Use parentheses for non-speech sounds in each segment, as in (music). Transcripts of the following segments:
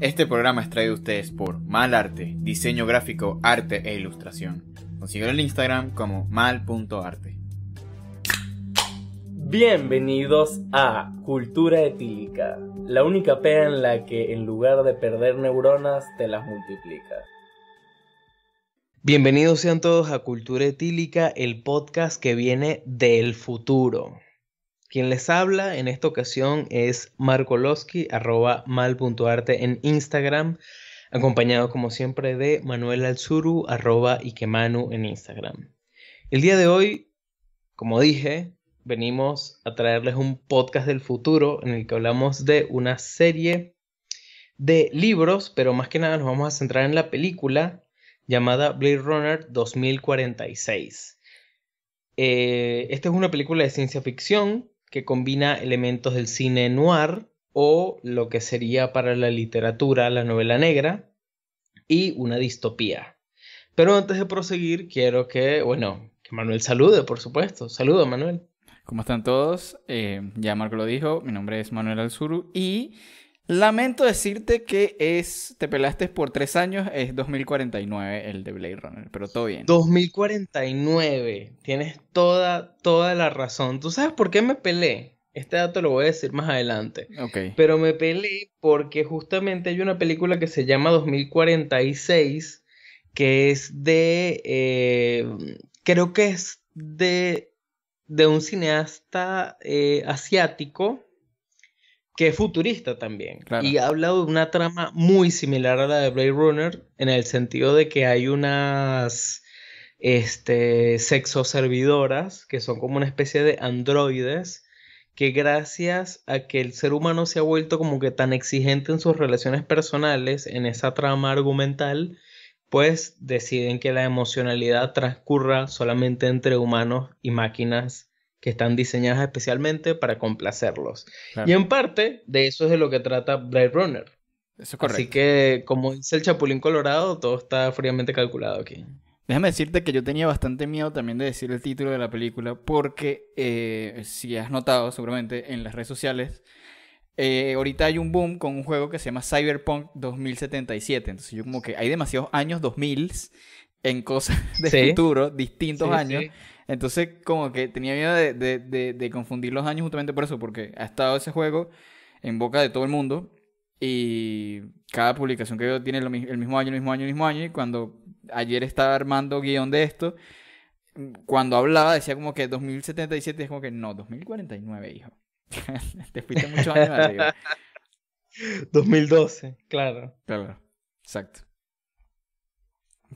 Este programa es traído a ustedes por Mal Arte, diseño gráfico, arte e ilustración. Consíguelo en Instagram como mal.arte. Bienvenidos a Cultura Etílica, la única pea en la que en lugar de perder neuronas te las multiplica. Bienvenidos sean todos a Cultura Etílica, el podcast que viene del futuro. Quien les habla en esta ocasión es Marco arroba mal.arte en Instagram, acompañado como siempre de Manuel Alzuru, arroba Ikemanu en Instagram. El día de hoy, como dije, venimos a traerles un podcast del futuro en el que hablamos de una serie de libros, pero más que nada nos vamos a centrar en la película llamada Blade Runner 2046. Eh, esta es una película de ciencia ficción que combina elementos del cine noir o lo que sería para la literatura la novela negra y una distopía. Pero antes de proseguir, quiero que, bueno, que Manuel salude, por supuesto. Saludo, Manuel. ¿Cómo están todos? Eh, ya Marco lo dijo, mi nombre es Manuel Alzuru y Lamento decirte que es, te pelaste por tres años, es 2049 el de Blade Runner, pero todo bien. 2049, tienes toda, toda la razón. ¿Tú sabes por qué me pelé? Este dato lo voy a decir más adelante. Okay. Pero me pelé porque justamente hay una película que se llama 2046, que es de, eh, creo que es de, de un cineasta eh, asiático que es futurista también. Y ha hablado de una trama muy similar a la de Blade Runner, en el sentido de que hay unas este, sexoservidoras, que son como una especie de androides, que gracias a que el ser humano se ha vuelto como que tan exigente en sus relaciones personales, en esa trama argumental, pues deciden que la emocionalidad transcurra solamente entre humanos y máquinas que están diseñadas especialmente para complacerlos. Y en parte de eso es de lo que trata Blade Runner. Eso correcto. Así que, como dice el Chapulín Colorado, todo está fríamente calculado aquí. Déjame decirte que yo tenía bastante miedo también de decir el título de la película, porque eh, si has notado seguramente en las redes sociales, eh, ahorita hay un boom con un juego que se llama Cyberpunk 2077. Entonces yo como que hay demasiados años 2000 en cosas (laughs) de futuro, distintos años. Entonces, como que tenía miedo de, confundir los años justamente por eso, porque ha estado ese juego en boca de todo el mundo y cada publicación que veo tiene el mismo año, el mismo año, el mismo año. Y cuando ayer estaba armando guión de esto, cuando hablaba decía como que 2077 es como que no, 2049, hijo. (laughs) Te fuiste muchos años 2012, (laughs) claro. Claro, exacto.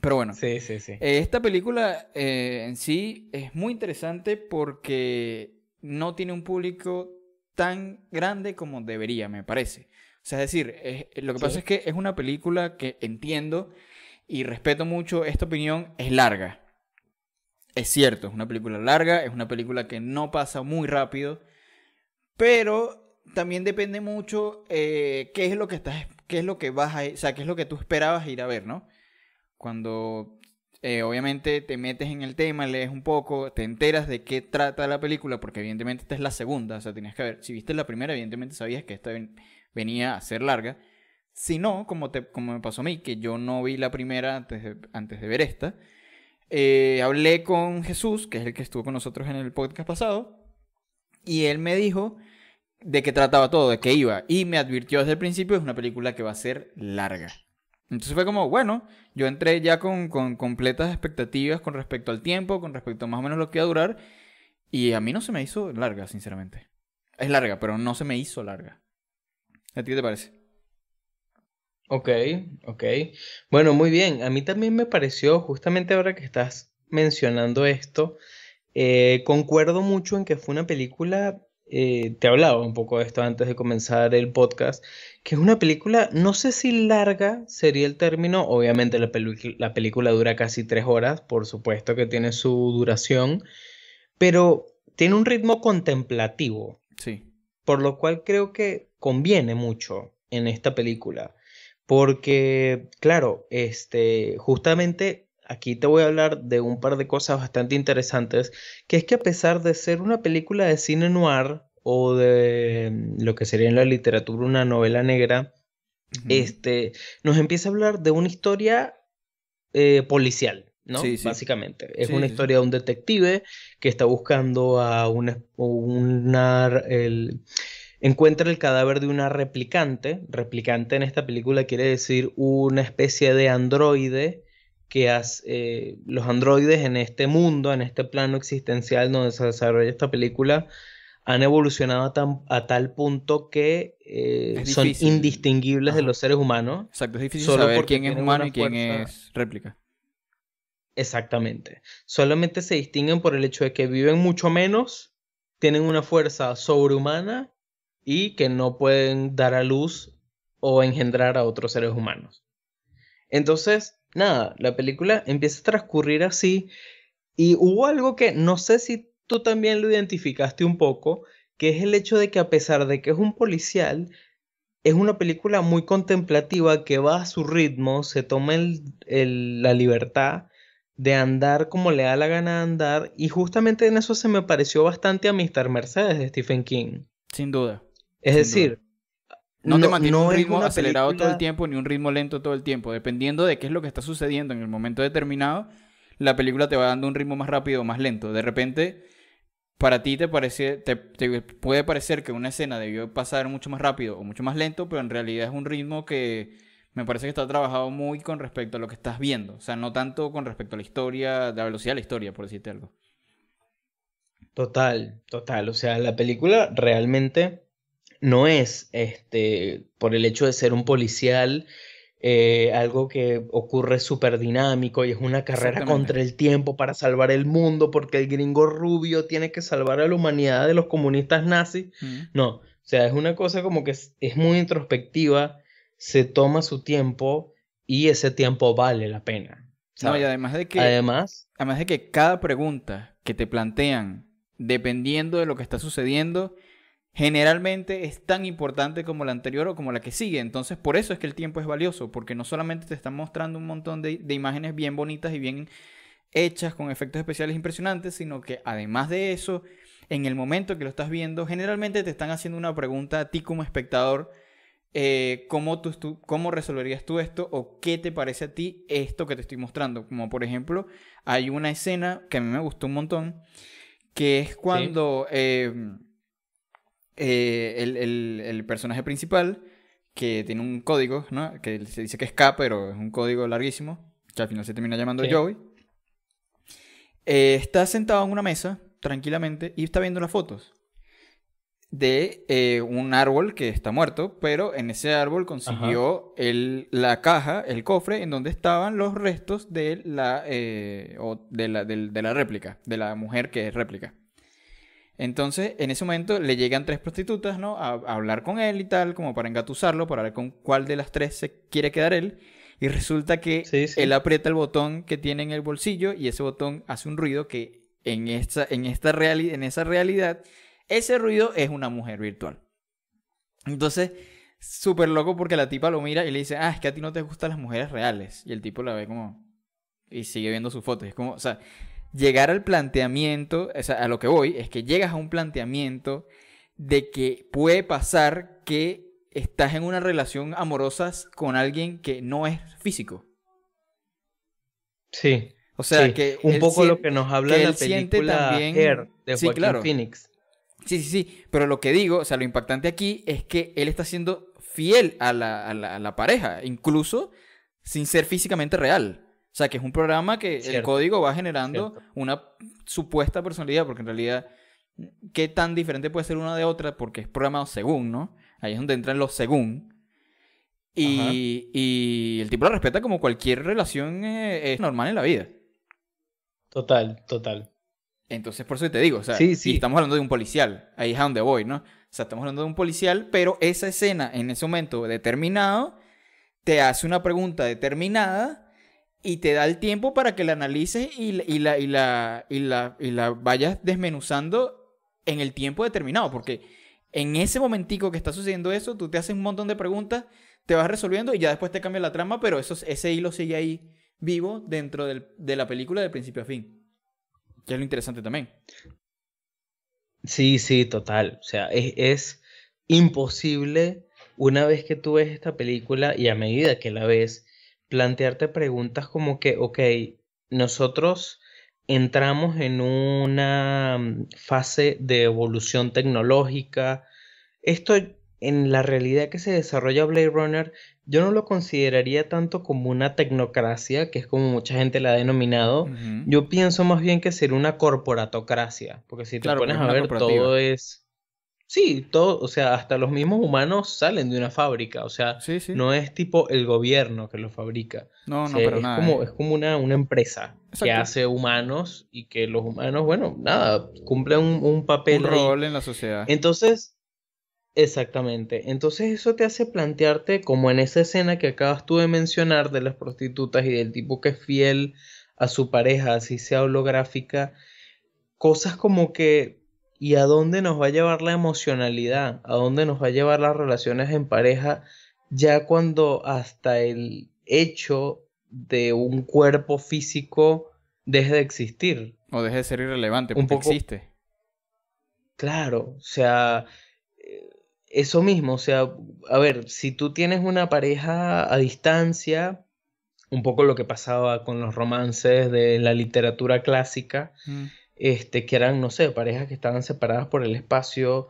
Pero bueno. Sí, sí, sí. Eh, esta película eh, en sí es muy interesante porque no tiene un público tan grande como debería, me parece. O sea, es decir, lo que pasa es que es una película que entiendo y respeto mucho esta opinión, es larga. Es cierto, es una película larga, es una película que no pasa muy rápido, pero también depende mucho eh, qué es lo que estás, qué es lo que vas a, o sea, qué es lo que tú esperabas ir a ver, ¿no? Cuando eh, obviamente te metes en el tema, lees un poco, te enteras de qué trata la película, porque evidentemente esta es la segunda, o sea, tenías que ver, si viste la primera, evidentemente sabías que esta venía a ser larga. Si no, como, te, como me pasó a mí, que yo no vi la primera antes de, ver esta, eh, hablé con Jesús, que es el que estuvo con nosotros en el podcast pasado, y él me dijo de qué trataba todo, de qué iba, y me advirtió desde el principio, es una película que va a ser larga. Entonces fue como, bueno, yo entré ya con, completas expectativas con respecto al tiempo, con respecto a más o menos lo que iba a durar, y a mí no se me hizo larga, sinceramente. Es larga, pero no se me hizo larga. ¿A ti qué te parece? Ok, ok. Bueno, muy bien. A mí también me pareció, justamente ahora que estás mencionando esto, eh, concuerdo mucho en que fue una película eh, te hablaba un poco de esto antes de comenzar el podcast, que es una película, no sé si larga sería el término, obviamente la, la película dura casi tres horas, por supuesto que tiene su duración, pero tiene un ritmo contemplativo. Sí. Por lo cual creo que conviene mucho en esta película. Porque, claro, este, justamente aquí te voy a hablar de un par de cosas bastante interesantes, que es que a pesar de ser una película de cine noir o de mm, lo que sería en la literatura una novela negra, este, nos empieza a hablar de una historia eh, policial. ¿no? Básicamente. Es una historia de un detective que está buscando a una. encuentra el cadáver de una replicante. Replicante en esta película quiere decir una especie de androide que eh, los androides en este mundo, en este plano existencial donde se desarrolla esta película, han evolucionado a, tal punto que eh, son indistinguibles de los seres humanos. Exacto, es difícil solo saber quién es humano y quién es réplica. Exactamente. Solamente se distinguen por el hecho de que viven mucho menos, tienen una fuerza sobrehumana y que no pueden dar a luz o engendrar a otros seres humanos. Entonces, nada, la película empieza a transcurrir así y hubo algo que no sé si tú también lo identificaste un poco, que es el hecho de que a pesar de que es un policial, es una película muy contemplativa que va a su ritmo, se toma la libertad de andar como le da la gana de andar y justamente en eso se me pareció bastante a Mr. Mercedes de Stephen King. Sin duda. Es decir, no, te mantiene un ritmo acelerado todo el tiempo ni un ritmo lento todo el tiempo. Dependiendo de qué es lo que está sucediendo en el momento determinado, la película te va dando un ritmo más rápido o más lento. De repente, para ti te, parece, puede parecer que una escena debió pasar mucho más rápido o mucho más lento, pero en realidad es un ritmo que me parece que está trabajado muy con respecto a lo que estás viendo. O sea, no tanto con respecto a la historia, la velocidad de la historia, por decirte algo. Total, total. O sea, la película realmente no es, este, por el hecho de ser un policial, eh, algo que ocurre súper dinámico y es una carrera contra el tiempo para salvar el mundo porque el gringo rubio tiene que salvar a la humanidad de los comunistas nazis. Mm. No, o sea, es una cosa como que es, muy introspectiva, se toma su tiempo y ese tiempo vale la pena. y además de que... Además... Además de que cada pregunta que te plantean, dependiendo de lo que está sucediendo, generalmente es tan importante como la anterior o como la que sigue. Entonces, por eso es que el tiempo es valioso, porque no solamente te están mostrando un montón de, imágenes bien bonitas y bien hechas con efectos especiales impresionantes, sino que además de eso, en el momento que lo estás viendo, generalmente te están haciendo una pregunta a ti como espectador. Eh, ¿cómo, tú, ¿cómo resolverías tú esto o qué te parece a ti esto que te estoy mostrando? Como por ejemplo, hay una escena que a mí me gustó un montón, que es cuando em, eh, el, el, personaje principal, que tiene un código, ¿no? Que se dice que es K, pero es un código larguísimo, que al final se termina llamando Joey. Eh, está sentado en una mesa, tranquilamente, y está viendo las fotos de eh, un árbol que está muerto, pero en ese árbol consiguió el, la caja, el cofre, en donde estaban los restos de la, o de la, de la réplica, de la mujer que es réplica. Entonces, en ese momento le llegan tres prostitutas, ¿no? A, hablar con él y tal, como para engatusarlo, para ver con cuál de las tres se quiere quedar él. Y resulta que él aprieta el botón que tiene en el bolsillo y ese botón hace un ruido que en, esta, en, esta en esa realidad, ese ruido es una mujer virtual. Entonces, súper loco porque la tipa lo mira y le dice, ah, es que a ti no te gustan las mujeres reales. Y el tipo la ve como... Y sigue viendo sus fotos. Es como, o sea, llegar al planteamiento, o sea, a lo que voy, es que llegas a un planteamiento de que puede pasar que estás en una relación amorosa con alguien que no es físico. Sí. O sea, que. Un poco lo que nos habla la película también... de sí, claro. Phoenix. Sí, sí, sí. Pero lo que digo, o sea, lo impactante aquí es que él está siendo fiel a la pareja, incluso sin ser físicamente real. O sea, que es un programa que el código va generando una supuesta personalidad, porque en realidad, ¿qué tan diferente puede ser una de otra? Porque es programado según, ¿no? Ahí es donde entran los según. Y, y el tipo lo respeta como cualquier relación eh, es normal en la vida. Total, total. Entonces, por eso te digo, o sea, Y estamos hablando de un policial, ahí es a donde voy, ¿no? O sea, estamos hablando de un policial, pero esa escena en ese momento determinado te hace una pregunta determinada y te da el tiempo para que la analices y, la, y, la, y, la, y la vayas desmenuzando en el tiempo determinado, porque en ese momentico que está sucediendo eso, tú te haces un montón de preguntas, te vas resolviendo y ya después te cambia la trama, pero eso, ese hilo sigue ahí vivo dentro de la película de principio a fin, que es lo interesante también. Sí, sí, total. O sea, es, es imposible una vez que tú ves esta película y a medida que la ves, plantearte preguntas como que, ok, nosotros entramos en una mm, fase de evolución tecnológica. Esto en la realidad que se desarrolla Blade Runner, yo no lo consideraría tanto como una tecnocracia, que es como mucha gente la ha denominado. Yo pienso más bien que ser una corporatocracia, porque si te pones a ver, todo es Sí, todo, o sea, hasta los mismos humanos salen de una fábrica, o sea, no es tipo el gobierno que los fabrica. No, no, pero es nada. Como, eh. Es como una, una empresa que hace humanos y que los humanos, bueno, nada, cumplen un, papel. Un rol en la sociedad. Entonces, exactamente. Entonces eso te hace plantearte como en esa escena que acabas tú de mencionar de las prostitutas y del tipo que es fiel a su pareja, así sea holográfica, cosas como que y a dónde nos va a llevar la emocionalidad, a dónde nos va a llevar las relaciones en pareja, ya cuando hasta el hecho de un cuerpo físico deje de existir. O deje de ser irrelevante, porque existe. Claro, o sea, eh, eso mismo, o sea, a ver, si tú tienes una pareja a distancia, un poco lo que pasaba con los romances de la literatura clásica, mm. Este, que eran, no sé, parejas que estaban separadas por el espacio,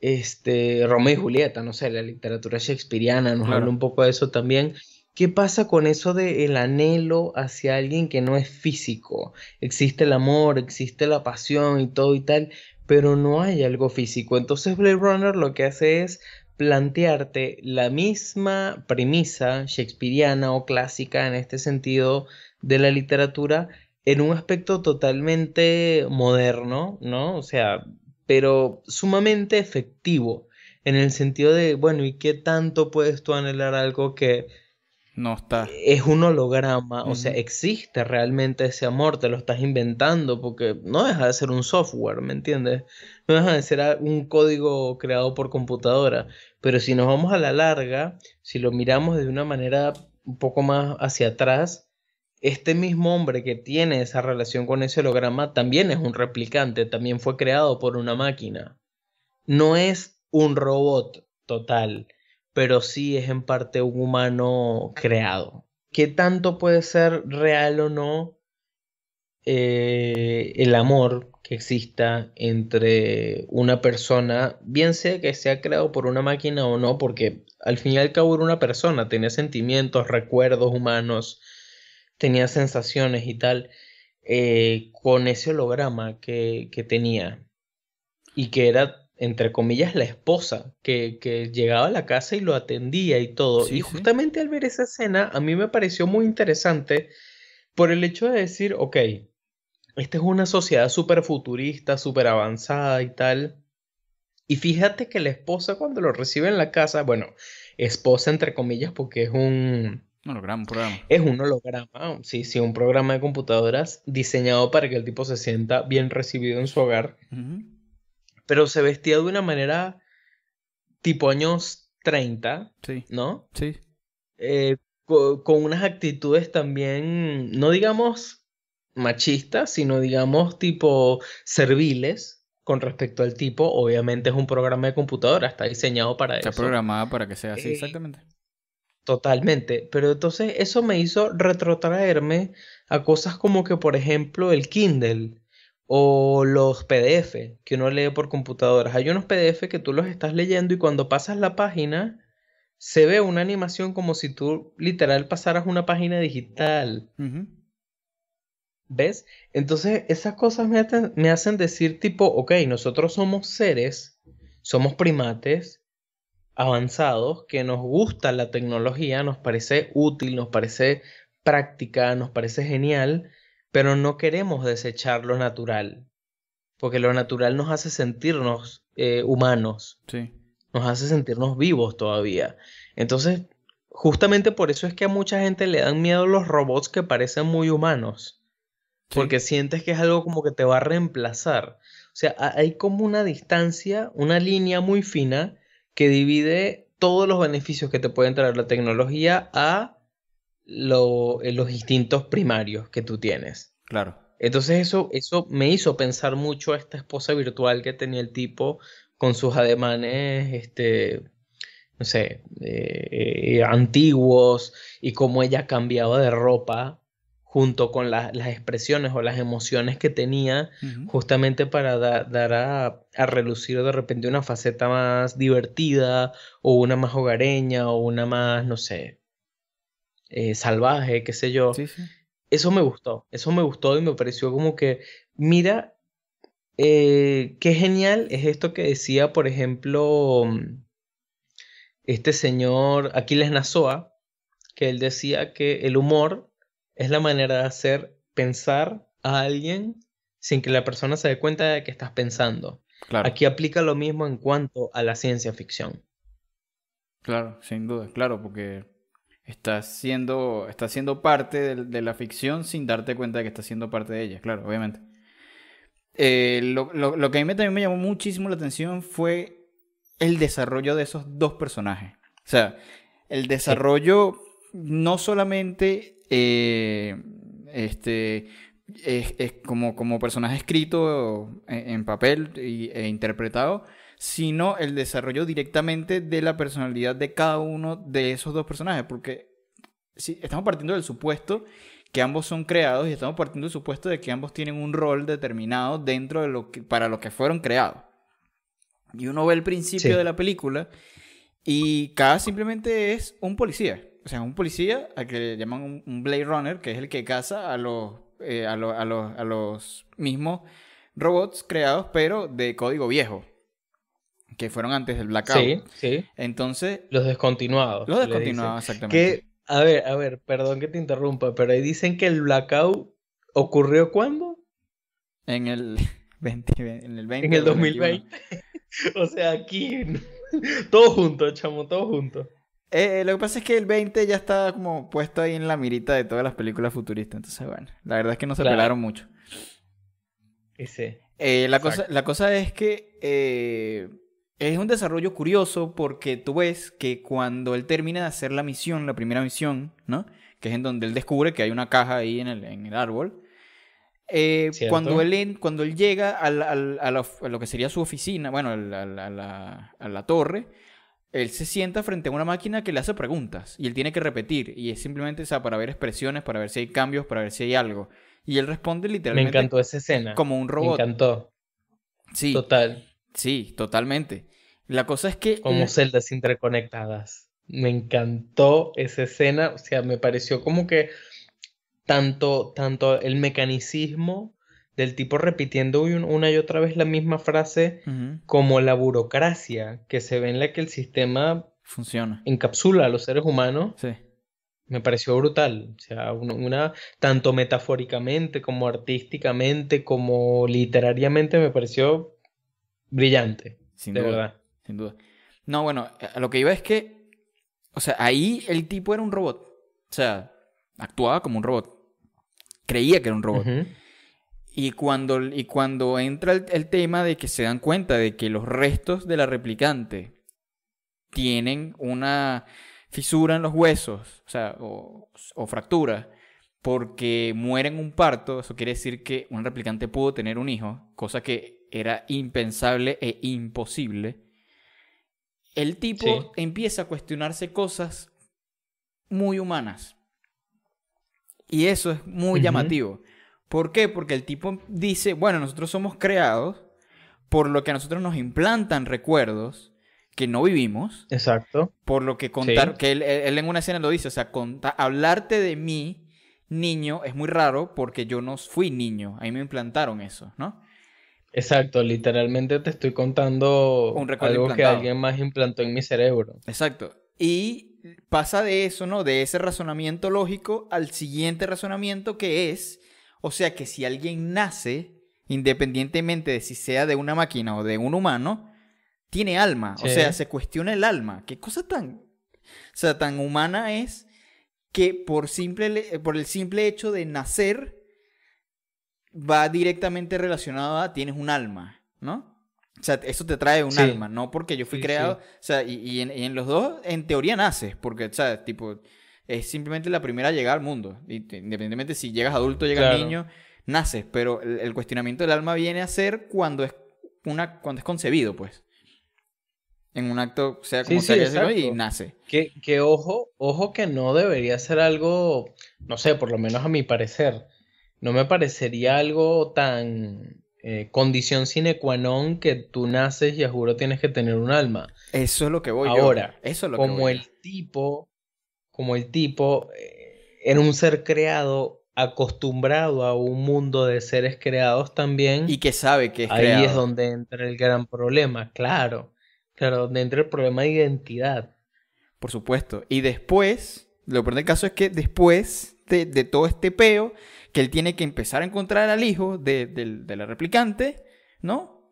este, Romeo y Julieta, no sé, la literatura shakespeariana nos habla un poco de eso también. ¿Qué pasa con eso del anhelo hacia alguien que no es físico? Existe el amor, existe la pasión y todo y tal, pero no hay algo físico. Entonces Blade Runner lo que hace es plantearte la misma premisa shakespeariana o clásica en este sentido de la literatura, en un aspecto totalmente moderno, ¿no? O sea, pero sumamente efectivo, en el sentido de, bueno, ¿y qué tanto puedes tú anhelar algo que no está. Es un holograma, o sea, existe realmente ese amor, te lo estás inventando, porque no deja de ser un software, ¿me entiendes? No deja de ser un código creado por computadora. Pero si nos vamos a la larga, si lo miramos de una manera un poco más hacia atrás, este mismo hombre que tiene esa relación con ese holograma también es un replicante, también fue creado por una máquina. No es un robot total, pero sí es en parte un humano creado. ¿Qué tanto puede ser real o no eh, el amor que exista entre una persona, bien sea que sea creado por una máquina o no, porque al fin y al cabo era una persona, tenía sentimientos, recuerdos humanos, tenía sensaciones y tal, eh, con ese holograma que, tenía y que era, entre comillas, la esposa, que, que llegaba a la casa y lo atendía y todo. y justamente al ver esa escena, a mí me pareció muy interesante por el hecho de decir, ok, esta es una sociedad súper futurista, súper avanzada y tal. Y fíjate que la esposa cuando lo recibe en la casa, bueno, esposa entre comillas porque es un, es un holograma, sí, sí, un programa de computadoras diseñado para que el tipo se sienta bien recibido en su hogar. Pero se vestía de una manera tipo años 30, sí. ¿no? Sí. Eh, con, unas actitudes también, no digamos machistas, sino digamos tipo serviles, con respecto al tipo, obviamente es un programa de computadora, está diseñado para eso. Está programada para que sea así, eh, exactamente. Totalmente, pero entonces eso me hizo retrotraerme a cosas como que, por ejemplo, el Kindle o los PDF que uno lee por computadoras. Hay unos PDF que tú los estás leyendo y cuando pasas la página se ve una animación como si tú literal pasaras una página digital. ¿Ves? Entonces esas cosas me, me hacen decir tipo, ok, nosotros somos seres, somos primates, avanzados que nos gusta la tecnología, nos parece útil, nos parece práctica, nos parece genial, pero no queremos desechar lo natural, porque lo natural nos hace sentirnos eh, humanos, nos hace sentirnos vivos todavía. Entonces, justamente por eso es que a mucha gente le dan miedo los robots que parecen muy humanos, porque sientes que es algo como que te va a reemplazar. O sea, hay como una distancia, una línea muy fina que divide todos los beneficios que te puede traer la tecnología a eh, los distintos primarios que tú tienes. Claro. Entonces eso, eso me hizo pensar mucho a esta esposa virtual que tenía el tipo con sus ademanes, este, no sé, eh, eh, antiguos y cómo ella cambiaba de ropa junto con las expresiones o las emociones que tenía, justamente para dar a, relucir de repente una faceta más divertida o una más hogareña o una más, no sé, eh, salvaje, qué sé yo. Eso me gustó, eso me gustó y me pareció como que, mira, eh, qué genial es esto que decía, por ejemplo, mm, este señor Aquiles Nazoa, que él decía que el humor es la manera de hacer pensar a alguien sin que la persona se dé cuenta de que estás pensando. Aquí aplica lo mismo en cuanto a la ciencia ficción. Claro, sin duda, claro, porque estás siendo, está siendo parte de, la ficción sin darte cuenta de que estás siendo parte de ella, claro, obviamente. Eh, lo, que a mí también me llamó muchísimo la atención fue el desarrollo de esos dos personajes. O sea, el desarrollo no solamente eh, este, es, como, como personaje escrito e, en, papel e interpretado, sino el desarrollo directamente de la personalidad de cada uno de esos dos personajes, porque si estamos partiendo del supuesto que ambos son creados y estamos partiendo del supuesto de que ambos tienen un rol determinado dentro de lo que, para lo que fueron creados. Y uno ve el principio de la película y cada simplemente es un policía o sea, un policía al que llaman un, Blade Runner, que es el que caza a los, eh, a, los mismos robots creados, pero de código viejo que fueron antes del blackout. Sí, sí. Entonces. Los descontinuados. Los descontinuados, exactamente. Que, a ver, a ver, perdón que te interrumpa, pero ahí dicen que el blackout ocurrió cuando En el 20, (laughs) en el En el 2020. (laughs) o sea, aquí. (laughs) todo junto, chamo, todo junto. Eh, eh, lo que pasa es que el 20 ya está como puesto ahí en la mirita de todas las películas futuristas. Entonces, bueno, la verdad es que no se mucho. Eh, la, cosa, es que es un desarrollo curioso porque tú ves que cuando él termina de hacer la misión, la primera misión, ¿no? Que es en donde él descubre que hay una caja ahí en el, árbol. cuando, él, cuando él llega a, lo que sería su oficina, bueno, a a la torre, él se sienta frente a una máquina que le hace preguntas y él tiene que repetir. Y es simplemente, para ver expresiones, para ver si hay cambios, para ver si hay algo. Y él responde literalmente. Me encantó esa escena. Como un robot. Me encantó. Sí. Total. Sí, totalmente. La cosa es que. Como celdas interconectadas. Me encantó esa escena. O sea, me pareció como que tanto, tanto el mecanicismo del tipo repitiendo una y otra vez la misma frase como la burocracia que se ve en la que el sistema funciona encapsula a los seres humanos me pareció brutal o sea una, tanto metafóricamente como artísticamente como literariamente me pareció brillante sin de duda, verdad sin duda no bueno lo que iba es que o sea ahí el tipo era un robot o sea actuaba como un robot creía que era un robot y cuando, y cuando entra el, tema de que se dan cuenta de que los restos de la replicante tienen una fisura en los huesos, o o, fractura, porque mueren un parto, eso quiere decir que un replicante pudo tener un hijo, cosa que era impensable e imposible. El tipo empieza a cuestionarse cosas muy humanas. Y eso es muy llamativo. ¿Por qué? Porque el tipo dice, bueno, nosotros somos creados, por lo que a nosotros nos implantan recuerdos que no vivimos. Exacto. Por lo que contar, que él, en una escena lo dice, o sea, conta, hablarte de mí, niño, es muy raro porque yo no fui niño, ahí me implantaron eso, ¿no? Exacto, literalmente te estoy contando algo que alguien más implantó en mi cerebro. Exacto. Y pasa de eso, ¿no? De ese razonamiento lógico al siguiente razonamiento que es o sea que si alguien nace, independientemente de si sea de una máquina o de un humano, tiene alma. O sea, se cuestiona el alma. Qué cosa tan. sea, tan humana es que por, simple, por el simple hecho de nacer va directamente relacionado a tienes un alma, ¿no? O sea, eso te trae un alma, no porque yo fui creado, o sea, y, en, y, en, los dos, en teoría naces, porque, o sea, tipo, es simplemente la primera a llegar al mundo. Independientemente si llegas adulto, llegas niño, naces, pero el, cuestionamiento del alma viene a ser cuando es, una, cuando es concebido, pues. En un acto, sea como sea, y nace. Que, ojo, ojo que no debería ser algo, no sé, por lo menos a mi parecer, no me parecería algo tan eh, condición sine qua non que tú naces y a juro tienes que tener un alma. Eso es lo que voy Ahora, yo. Eso como el tipo como el tipo eh, en un ser creado acostumbrado a un mundo de seres creados también. Y que sabe que es Ahí es donde entra el gran problema, claro. Claro, donde entra el problema de identidad. Por supuesto. Y después, lo peor del caso es que después de, todo este peo, que él tiene que empezar a encontrar al hijo de la replicante, ¿no?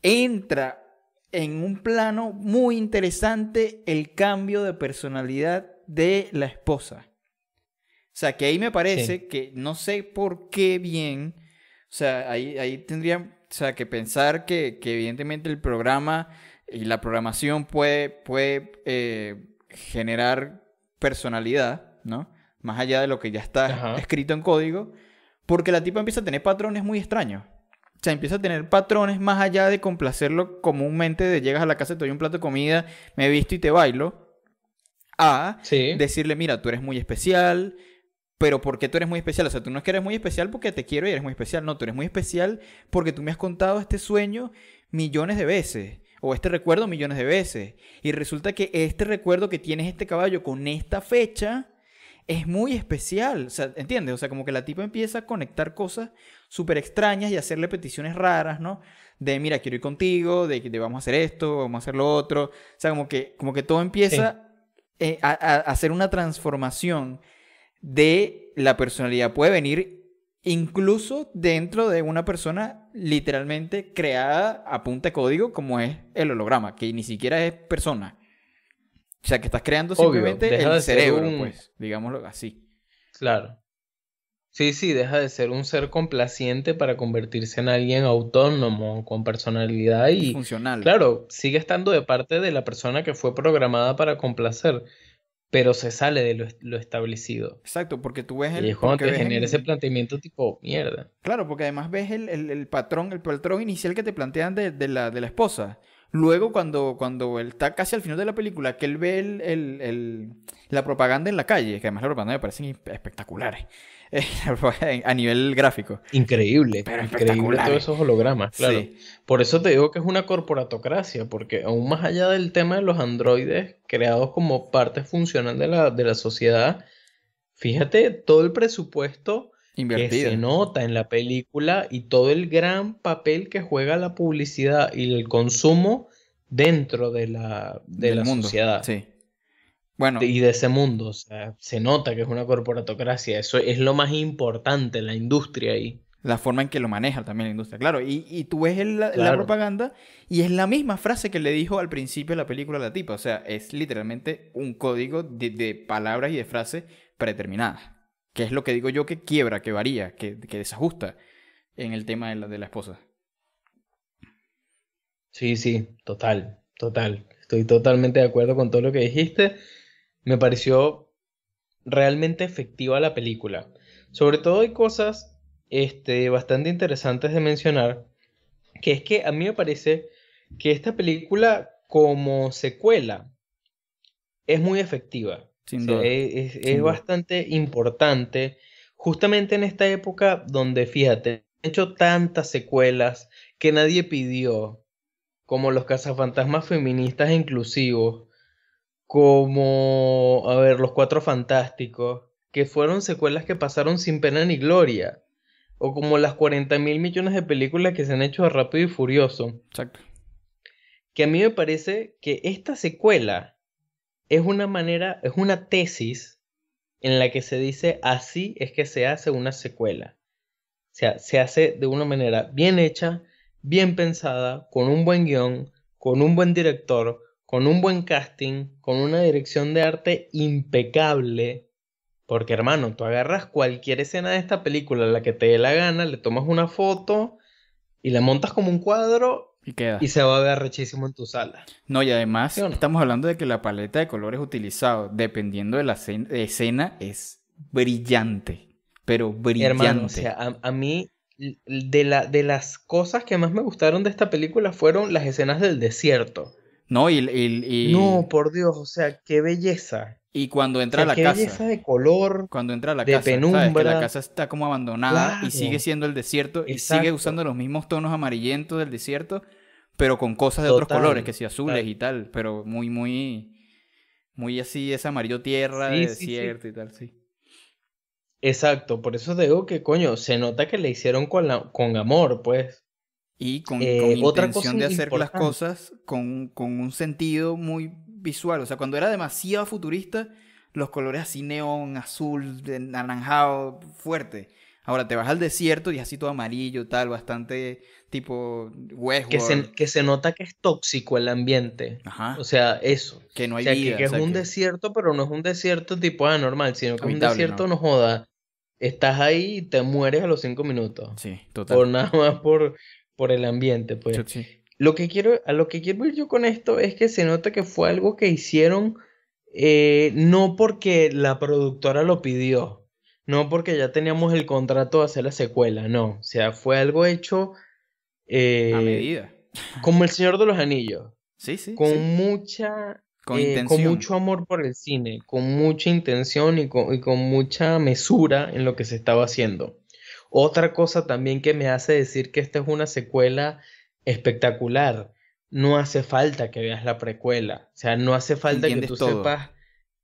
Entra en un plano muy interesante el cambio de personalidad de la esposa. O sea, que ahí me parece que no sé por qué bien, o sea, ahí, ahí tendría o sea, que pensar que, evidentemente el programa y la programación puede, puede eh, generar personalidad, ¿no? Más allá de lo que ya está escrito en código, porque la tipa empieza a tener patrones muy extraños. O sea, empieza a tener patrones más allá de complacerlo comúnmente de llegas a la casa, te doy un plato de comida, me visto y te bailo. A decirle, mira, tú eres muy especial, pero ¿por qué tú eres muy especial? O sea, tú no es que eres muy especial porque te quiero y eres muy especial. No, tú eres muy especial porque tú me has contado este sueño millones de veces. O este recuerdo millones de veces. Y resulta que este recuerdo que tienes este caballo con esta fecha es muy especial. O sea, ¿entiendes? O sea, como que la tipa empieza a conectar cosas súper extrañas y hacerle peticiones raras, ¿no? De, mira, quiero ir contigo, de que vamos a hacer esto, vamos a hacer lo otro. O sea, como que, como que todo empieza eh, a, hacer una transformación de la personalidad. Puede venir incluso dentro de una persona literalmente creada a punta de código, como es el holograma, que ni siquiera es persona. O sea, que estás creando simplemente el cerebro, pues, digámoslo así. Claro. Sí, sí, deja de ser un ser complaciente para convertirse en alguien autónomo, con personalidad y funcional. Claro, sigue estando de parte de la persona que fue programada para complacer, pero se sale de lo, establecido. Exacto, porque tú ves el... Y es cuando genera ese planteamiento tipo mierda. Claro, porque además ves el, patrón, el patrón inicial que te plantean de, la, de la esposa. Luego, cuando, cuando él está casi al final de la película, que él ve el, la propaganda en la calle, que además la propaganda me parecen espectaculares. (laughs) a nivel gráfico. Increíble. increíble todos esos hologramas, claro. Por eso te digo que es una corporatocracia, porque aún más allá del tema de los androides creados como parte funcional de la, de la sociedad, fíjate todo el presupuesto que se nota en la película y todo el gran papel que juega la publicidad y el consumo dentro de la, de la sociedad. Sí. Y de ese mundo. O sea, se nota que es una corporatocracia. Eso es lo más importante, la industria ahí. La forma en que lo maneja también la industria. Claro, y, tú ves la propaganda y es la misma frase que le dijo al principio de la película de la tipa. O sea, es literalmente un código de, palabras y de frases predeterminadas. Que es lo que digo yo que quiebra, que varía, que, que desajusta en el tema de la, de la esposa. Sí, sí, total, total. Estoy totalmente de acuerdo con todo lo que dijiste me pareció realmente efectiva la película. Sobre todo hay cosas este, bastante interesantes de mencionar, que es que a mí me parece que esta película como secuela es muy efectiva. es, bastante importante, justamente en esta época donde, fíjate, han hecho tantas secuelas que nadie pidió, como los cazafantasmas feministas e inclusivos, como, a ver, Los Cuatro Fantásticos, que fueron secuelas que pasaron sin pena ni gloria, o como las 40 mil millones de películas que se han hecho de Rápido y Furioso. Exacto. Que a mí me parece que esta secuela es una manera, es una tesis en la que se dice así es que se hace una secuela. O sea, se hace de una manera bien hecha, bien pensada, con un buen guión, con un buen director, con un buen casting, con una dirección de arte impecable. Porque hermano, tú agarras cualquier escena de esta película, la que te dé la gana, le tomas una foto y la montas como un cuadro y queda. Y se va a ver rechísimo en tu sala. No, y además estamos hablando de que la paleta de colores utilizado, dependiendo de la escena, es brillante. Pero brillante. Hermano, o sea, a, mí de, la, de las cosas que más me gustaron de esta película fueron las escenas del desierto no, y, No, por Dios, o sea, qué belleza. Y cuando entra a la casa. Qué belleza de color. Cuando entra a la casa. Penumbra. ¿sabes? Que la casa está como abandonada y sigue siendo el desierto y sigue usando los mismos tonos amarillentos del desierto, pero con cosas de otros colores, que si azules y tal, pero muy, muy. Muy así, ese amarillo tierra, de desierto y tal, sí. Exacto, por eso digo que, coño, se nota que le hicieron con, con amor, pues. Y con, eh, con intención de hacer las cosas con, con, un sentido muy visual. O sea, cuando era demasiado futurista, los colores así neón, azul, naranjado, fuerte. Ahora te vas al desierto y así todo amarillo, tal, bastante tipo hueso Que se, que se nota que es tóxico el ambiente. Ajá. O sea, eso. Que no hay o sea, Que, es un desierto, pero no es un desierto tipo anormal, sino que es un desierto no. joda. Estás ahí y te mueres a los cinco minutos. Sí, total. Por nada más por, por el ambiente, pues. Lo que quiero, a lo que quiero ir yo con esto es que se nota que fue algo que hicieron eh, no porque la productora lo pidió, no porque ya teníamos el contrato de hacer la secuela, no. O sea, fue algo hecho eh, a medida. Como el Señor de los Anillos. Sí, sí. Con mucha con, eh, con, mucho amor por el cine, con mucha intención y y con, mucha mesura en lo que se estaba haciendo. Otra cosa también que me hace decir que esta es una secuela espectacular. No hace falta que veas la precuela. O sea, no hace falta que tú sepas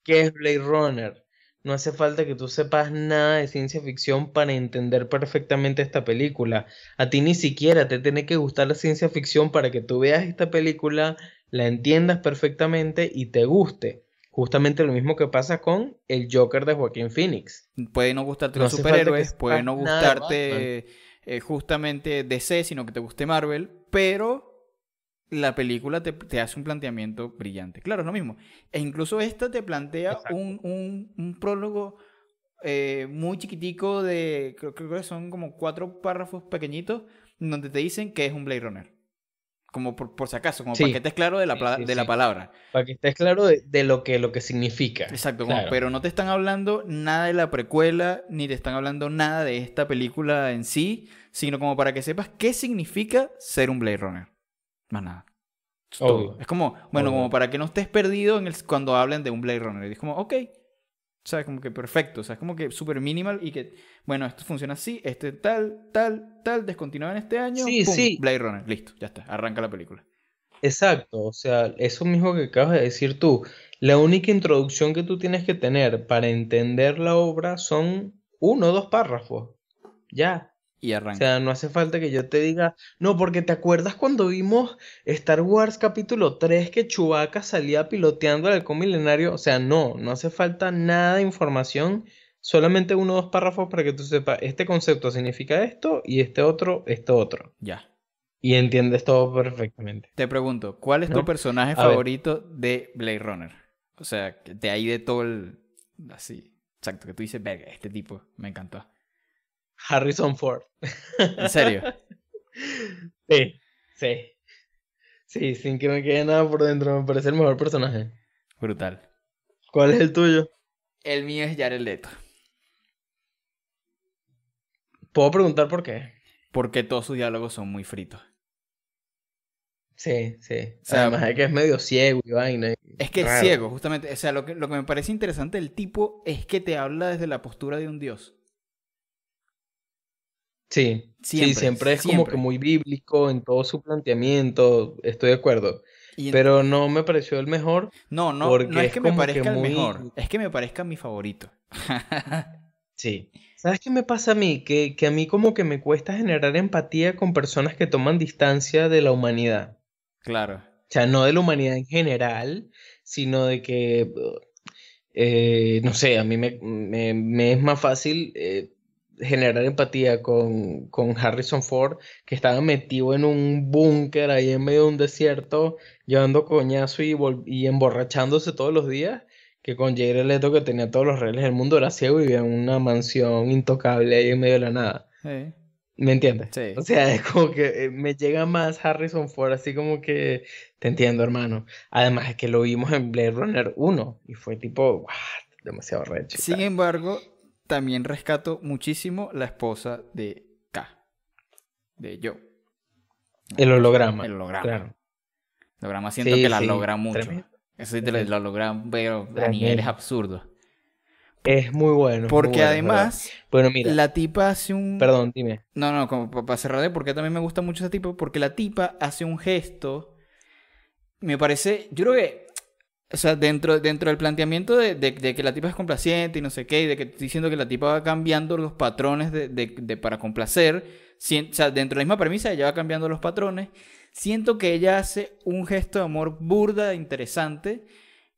qué es Blade Runner. No hace falta que tú sepas nada de ciencia ficción para entender perfectamente esta película. A ti ni siquiera te tiene que gustar la ciencia ficción para que tú veas esta película, la entiendas perfectamente y te guste. Justamente lo mismo que pasa con el Joker de Joaquín Phoenix. Puede no gustarte los superhéroes, puede no gustarte eh, justamente DC, sino que te guste Marvel, pero la película te, hace un planteamiento brillante. Claro, es lo mismo. E incluso esta te plantea un, prólogo eh, muy chiquitico de, creo, que son como cuatro párrafos pequeñitos, donde te dicen que es un Blade Runner como por, por si acaso, como para que estés claro de la, de la palabra. Para que estés claro de, de, lo, que, lo que significa. Exacto, pero no te están hablando nada de la precuela, ni te están hablando nada de esta película en sí, sino como para que sepas qué significa ser un Blade Runner. Más nada. Es, es como, bueno, como para que no estés perdido en el, cuando hablen de un Blade Runner. Es como, ok, o sea, como que perfecto, o sea, es como que súper minimal y que, bueno, esto funciona así, este tal, tal, tal, descontinuado en este año, pum, sí. Blade Runner, listo, ya está, arranca la película. Exacto, o sea, eso mismo que acabas de decir tú, la única introducción que tú tienes que tener para entender la obra son uno o dos párrafos, ya, arranca. O sea, no hace falta que yo te diga, no, porque te acuerdas cuando vimos Star Wars capítulo 3 que Chewbacca salía piloteando el halcón milenario, o sea, no, no hace falta nada de información, solamente uno o dos párrafos para que tú sepas, este concepto significa esto y este otro, esto otro. Ya. Y entiendes todo perfectamente. Te pregunto, ¿cuál es tu personaje favorito de Blade Runner? O sea, de ahí de todo el... Así, exacto, que tú dices, venga, este tipo, me encantó. Harrison Ford. ¿En serio? (laughs) sí, sí. Sí, sin que me quede nada por dentro, me parece el mejor personaje. Brutal. ¿Cuál es el tuyo? El mío es Jared Leto. ¿Puedo preguntar por qué? Porque todos sus diálogos son muy fritos. Sí, sí. O sea, Además de que es medio ciego y vaina. Es que es ciego, justamente. O sea, lo que, lo que me parece interesante del tipo es que te habla desde la postura de un dios. Sí, siempre, siempre es como que muy bíblico en todo su planteamiento, estoy de acuerdo. pero no me pareció el mejor. No, no, porque no es que me parezca el mejor, es que me parezca mi favorito. (laughs) sí. ¿Sabes qué me pasa a mí? Que, a mí como que me cuesta generar empatía con personas que toman distancia de la humanidad. Claro. O sea, no de la humanidad en general, sino de que, eh, no sé, a mí me, es más fácil eh, generar empatía con, con, Harrison Ford, que estaba metido en un búnker ahí en medio de un desierto, llevando coñazo y, y, emborrachándose todos los días, que con J.R. Leto, que tenía todos los reyes del mundo, era ciego y vivía en una mansión intocable ahí en medio de la nada. ¿Me entiendes? O sea, es como que eh, me llega más Harrison Ford, así como que te entiendo, hermano. Además, es que lo vimos en Blade Runner 1 y fue tipo, demasiado recho. Sin embargo, también rescato muchísimo la esposa de K, de yo. El ah, holograma. El holograma. Claro. El holograma siento que la logra mucho. Eso sí te lo, pero a niveles absurdos. Es muy bueno. Porque además, bueno, mira, la tipa hace un. Perdón, dime. No, no, como para cerrar, porque también me gusta mucho esa tipa. Porque la tipa hace un gesto. Me parece. Yo creo que o sea, dentro, dentro del planteamiento de, que la tipa es complaciente y no sé qué, y de que diciendo que la tipa va cambiando los patrones de, para complacer, o sea, dentro de la misma premisa ella va cambiando los patrones, siento que ella hace un gesto de amor burda, e interesante,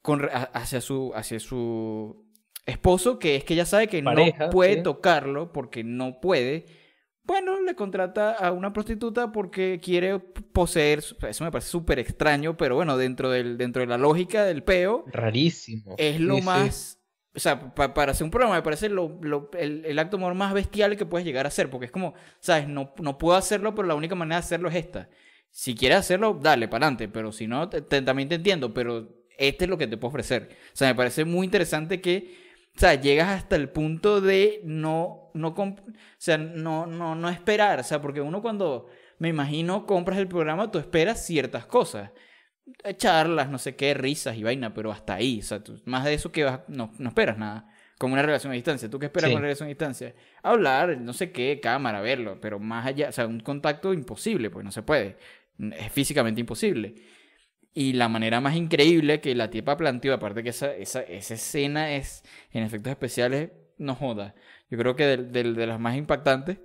con, hacia, su, hacia su esposo, que es que ella sabe que no puede tocarlo porque no puede bueno, le contrata a una prostituta porque quiere poseer, eso me parece súper extraño, pero bueno, dentro, del, dentro de la lógica del peo. Rarísimo. Es lo más, o sea, para hacer un programa me parece el, acto más bestial que puedes llegar a hacer, porque es como, sabes, no, no puedo hacerlo, pero la única manera de hacerlo es esta. Si quieres hacerlo, dale, para adelante, pero si no, también te entiendo, pero este es lo que te puedo ofrecer. O sea, me parece muy interesante que o sea, llegas hasta el punto de no, no, o sea, no, no, no esperar. O sea, porque uno cuando, me imagino, compras el programa, tú esperas ciertas cosas. Charlas, no sé qué, risas y vaina, pero hasta ahí. O sea, más de eso que vas, no, no esperas nada. Como una relación a distancia. ¿Tú qué esperas con una relación a distancia? Hablar, no sé qué, cámara, verlo. Pero más allá, o sea, un contacto imposible, pues no se puede. Es físicamente imposible. Y la manera más increíble que la tipa planteó, aparte que esa, escena es en efectos especiales, no joda. Yo creo que de, las más impactantes.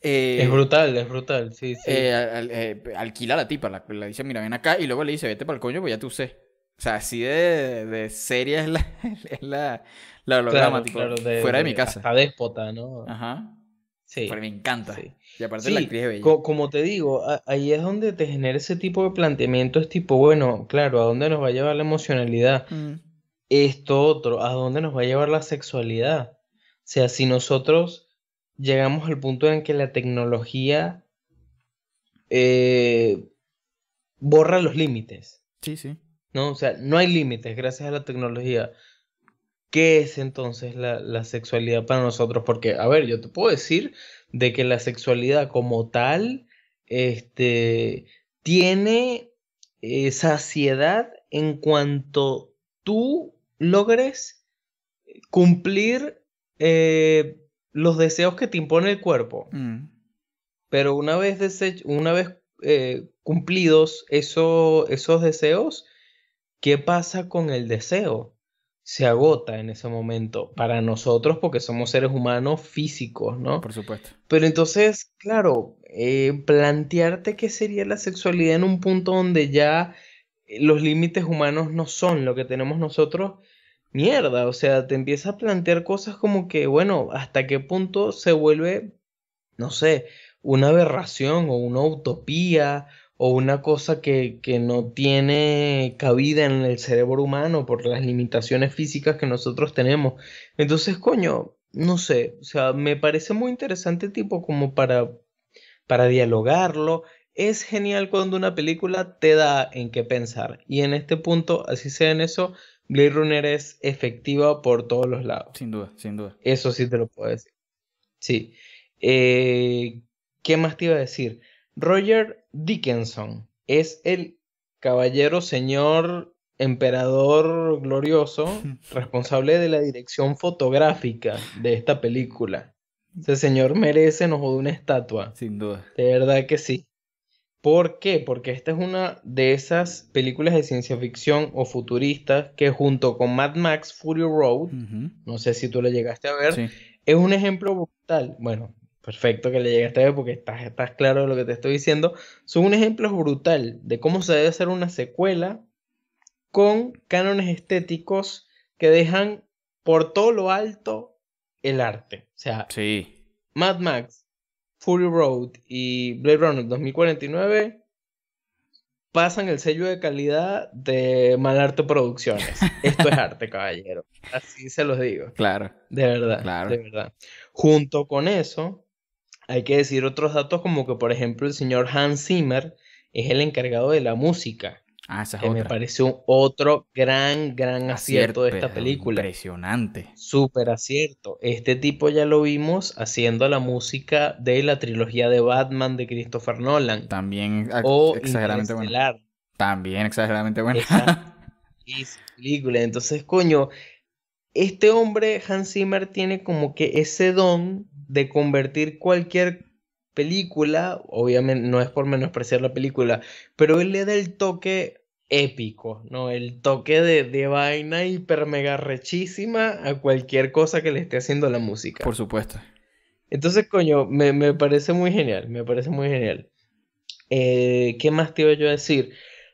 Eh, es brutal, es brutal, sí, sí. Eh, eh, alquila a la tipa, la, dice, mira, ven acá, y luego le dice, vete para el coño, pues ya tú sé. O sea, así de, de seria es la, (laughs) es fuera de, mi casa. Hasta déspota, ¿no? Ajá. Sí. Pero me encanta. Sí. Y aparte sí, la como te digo, ahí es donde te genera ese tipo de planteamiento, es tipo, bueno, claro, ¿a dónde nos va a llevar la emocionalidad? Mm. Esto otro, ¿a dónde nos va a llevar la sexualidad? O sea, si nosotros llegamos al punto en que la tecnología eh, borra los límites. Sí, sí. No, o sea, no hay límites gracias a la tecnología. ¿Qué es entonces la, la, sexualidad para nosotros? Porque, a ver, yo te puedo decir de que la sexualidad como tal este, tiene eh, saciedad en cuanto tú logres cumplir eh, los deseos que te impone el cuerpo. Mm. Pero una vez, una vez eh, cumplidos esos deseos, ¿qué pasa con el deseo? se agota en ese momento para nosotros porque somos seres humanos físicos, ¿no? Por supuesto. Pero entonces, claro, eh, plantearte qué sería la sexualidad en un punto donde ya eh, los límites humanos no son lo que tenemos nosotros, mierda, o sea, te empieza a plantear cosas como que, bueno, hasta qué punto se vuelve, no sé, una aberración o una utopía o una cosa que, no tiene cabida en el cerebro humano por las limitaciones físicas que nosotros tenemos. Entonces, coño, no sé, o sea, me parece muy interesante tipo como para, para dialogarlo. Es genial cuando una película te da en qué pensar. Y en este punto, así sea en eso, Blade Runner es efectiva por todos los lados. Sin duda, sin duda. Eso sí te lo puedo decir. Sí. Eh, ¿Qué más te iba a decir? Roger Dickinson es el caballero señor emperador glorioso (laughs) responsable de la dirección fotográfica de esta película. Ese señor merece, nos de una estatua. Sin duda. De verdad que sí. ¿Por qué? Porque esta es una de esas películas de ciencia ficción o futuristas que junto con Mad Max Fury Road, no sé si tú la llegaste a ver, es un ejemplo brutal. Bueno, Perfecto que le llegue este porque estás, estás claro de lo que te estoy diciendo. Son un ejemplo brutal de cómo se debe hacer una secuela con cánones estéticos que dejan por todo lo alto el arte. O sea, sí. Mad Max, Fury Road y Blade Runner 2049 pasan el sello de calidad de mal arte Producciones. (laughs) Esto es arte, caballero. Así se los digo. Claro. De verdad. Claro. De verdad. Junto con eso, hay que decir otros datos como que, por ejemplo, el señor Hans Zimmer es el encargado de la música. Ah, esa que Me pareció otro gran, gran acierto, de esta película. Impresionante. Súper acierto. Este tipo ya lo vimos haciendo la música de la trilogía de Batman de Christopher Nolan. También exageradamente bueno. También exageradamente bueno. y (laughs) película. Entonces, coño, este hombre, Hans Zimmer, tiene como que ese don de convertir cualquier película, obviamente no es por menospreciar la película, pero él le da el toque épico, ¿no? El toque de, de, vaina hiper mega rechísima a cualquier cosa que le esté haciendo la música. Por supuesto. Entonces, coño, me, parece muy genial, me parece muy genial. Eh, ¿Qué más te iba yo a decir?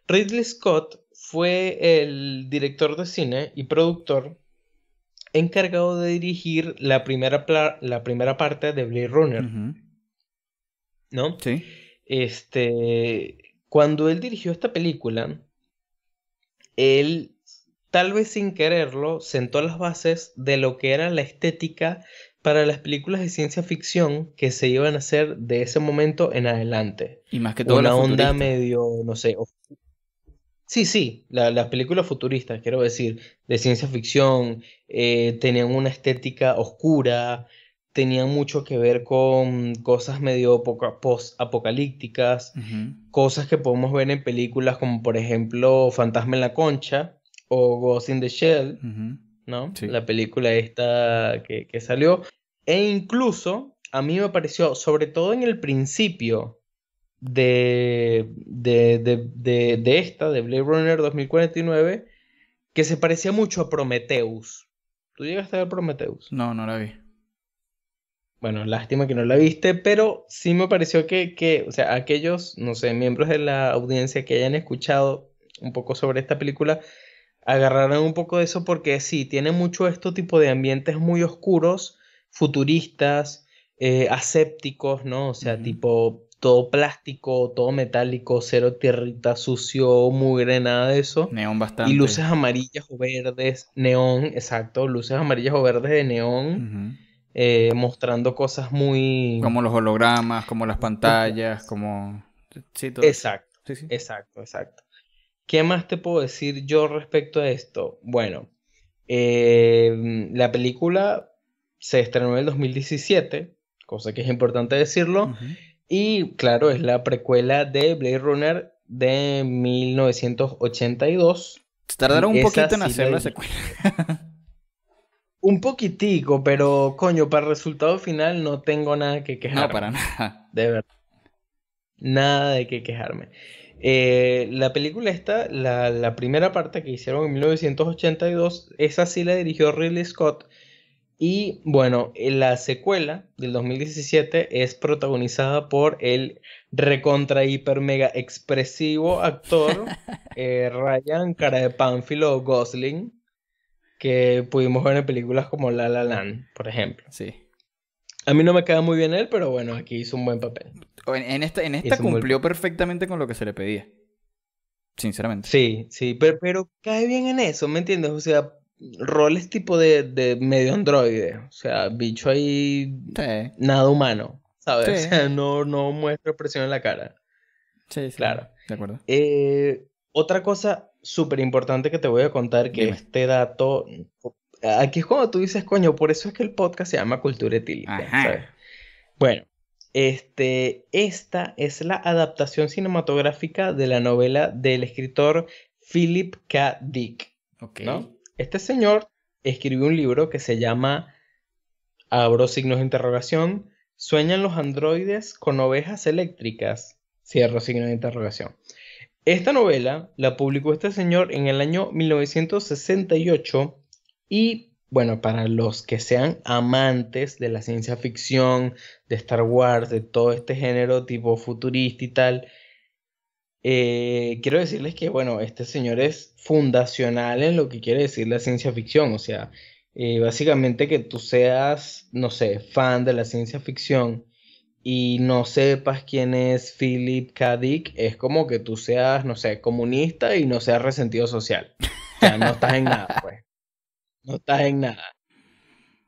Ridley Scott fue el director de cine y productor encargado de dirigir la primera, la primera parte de Blade Runner. ¿No? Sí. Este, cuando él dirigió esta película, él tal vez sin quererlo sentó las bases de lo que era la estética para las películas de ciencia ficción que se iban a hacer de ese momento en adelante. Y más que todo una onda medio, no sé, Sí, sí, las películas futuristas, quiero decir, de ciencia ficción, eh, tenían una estética oscura, tenían mucho que ver con cosas medio post-apocalípticas, cosas que podemos ver en películas como por ejemplo Fantasma en la Concha o Ghost in the Shell, ¿no? La película esta que, que salió. E incluso a mí me pareció, sobre todo en el principio, de, de, de, de, esta, de Blade Runner 2049, que se parecía mucho a Prometheus. ¿Tú llegaste a ver Prometheus? No, no la vi. Bueno, lástima que no la viste, pero sí me pareció que, o sea, aquellos, no sé, miembros de la audiencia que hayan escuchado un poco sobre esta película, agarraron un poco de eso porque sí, tiene mucho este tipo de ambientes muy oscuros, futuristas, eh, asépticos, ¿no? O sea, tipo todo plástico, todo metálico, cero tierrita, sucio, mugre, nada de eso. Neón bastante. Y luces amarillas o verdes, neón, exacto, luces amarillas o verdes de neón, eh, mostrando cosas muy... Como los hologramas, como las pantallas, como... Sí, todo exacto, exacto, exacto. ¿Qué más te puedo decir yo respecto a esto? Bueno, eh, la película se estrenó en el 2017, cosa que es importante decirlo. Y claro, es la precuela de Blade Runner de 1982. Tardaron un poquito en hacer la secuela. (laughs) un poquitico, pero coño, para el resultado final no tengo nada que quejarme. No, para nada. De verdad. Nada de que quejarme. Eh, la película esta, la, la primera parte que hicieron en 1982, esa sí la dirigió Ridley Scott, y bueno, la secuela del 2017 es protagonizada por el recontra hiper mega expresivo actor (laughs) eh, Ryan Cara de Pánfilo Gosling, que pudimos ver en películas como La La Land, por ejemplo. Sí. A mí no me queda muy bien él, pero bueno, aquí hizo un buen papel. En, esta, en cumplió perfectamente con lo que se le pedía. Sinceramente. Sí, sí, pero, pero cae bien en eso, ¿me entiendes? O sea, roles tipo de, medio androide. O sea, bicho ahí nada humano. ¿Sabes? (laughs) O sea, no, no muestra expresión en la cara. Sí, sí. Claro. De acuerdo. Eh, otra cosa súper importante que te voy a contar, que este dato. Aquí es cuando tú dices, coño, por eso es que el podcast se llama Cultura Etílica. ¿sabes? Bueno, este, esta es la adaptación cinematográfica de la novela del escritor Philip K. Dick. Ok. Este señor escribió un libro que se llama, abro signos de interrogación, ¿Sueñan los androides con ovejas eléctricas? Cierro signos de interrogación. Esta novela la publicó este señor en el año 1968 y bueno, para los que sean amantes de la ciencia ficción, de Star Wars, de todo este género tipo futurista y tal, eh, quiero decirles que, bueno, este señor es fundacional en lo que quiere decir la ciencia ficción, o sea, eh, básicamente que tú seas, no sé, fan de la ciencia ficción y no sepas quién es Philip K. Dick, es como que tú seas, no sé, comunista y no seas resentido social. O sea, no estás en nada, (laughs) pues. No estás en nada.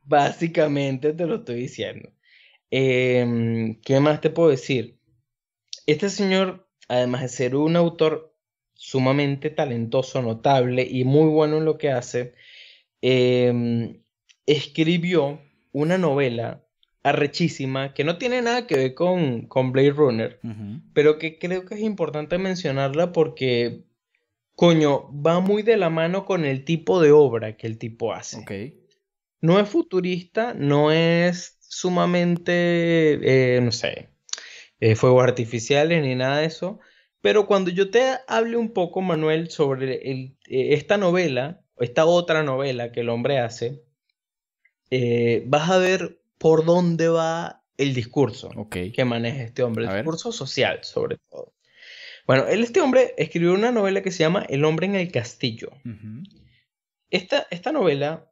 Básicamente te lo estoy diciendo. Em, ¿Qué más te puedo decir? Este señor además de ser un autor sumamente talentoso, notable y muy bueno en lo que hace, em, escribió una novela arrechísima que no tiene nada que ver con, con Blade Runner, pero que creo que es importante mencionarla porque, coño, va muy de la mano con el tipo de obra que el tipo hace. No es futurista, no es sumamente, eh, no sé, eh, fuegos artificiales ni nada de eso. Pero cuando yo te hable un poco, Manuel, sobre eh, esta novela, esta otra novela que el hombre hace, eh, vas a ver por dónde va el discurso que maneja este hombre, el discurso social sobre todo. Bueno, este hombre escribió una novela que se llama El hombre en el castillo. esta, novela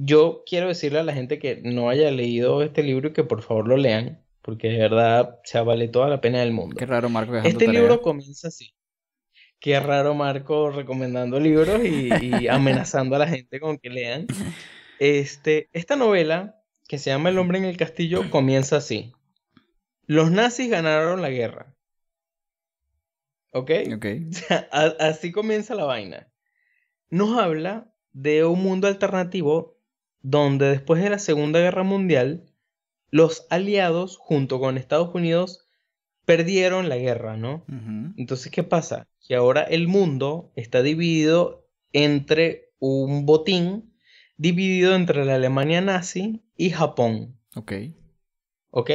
yo quiero decirle a la gente que no haya leído este libro que por favor lo lean, porque de verdad se vale toda la pena del mundo. Qué raro, Marco. Este libro comienza así. Qué raro, Marco, recomendando libros y, (laughs) amenazando a la gente con que lean. Este, esta novela, que se llama El hombre en el castillo, comienza así. Los nazis ganaron la guerra. ¿Ok? (laughs) así comienza la vaina. Nos habla de un mundo alternativo donde después de la Segunda Guerra Mundial, los aliados junto con Estados Unidos perdieron la guerra, ¿no? Entonces, ¿qué pasa? Que ahora el mundo está dividido entre un botín, dividido entre la Alemania nazi y Japón. Ok. ¿Ok?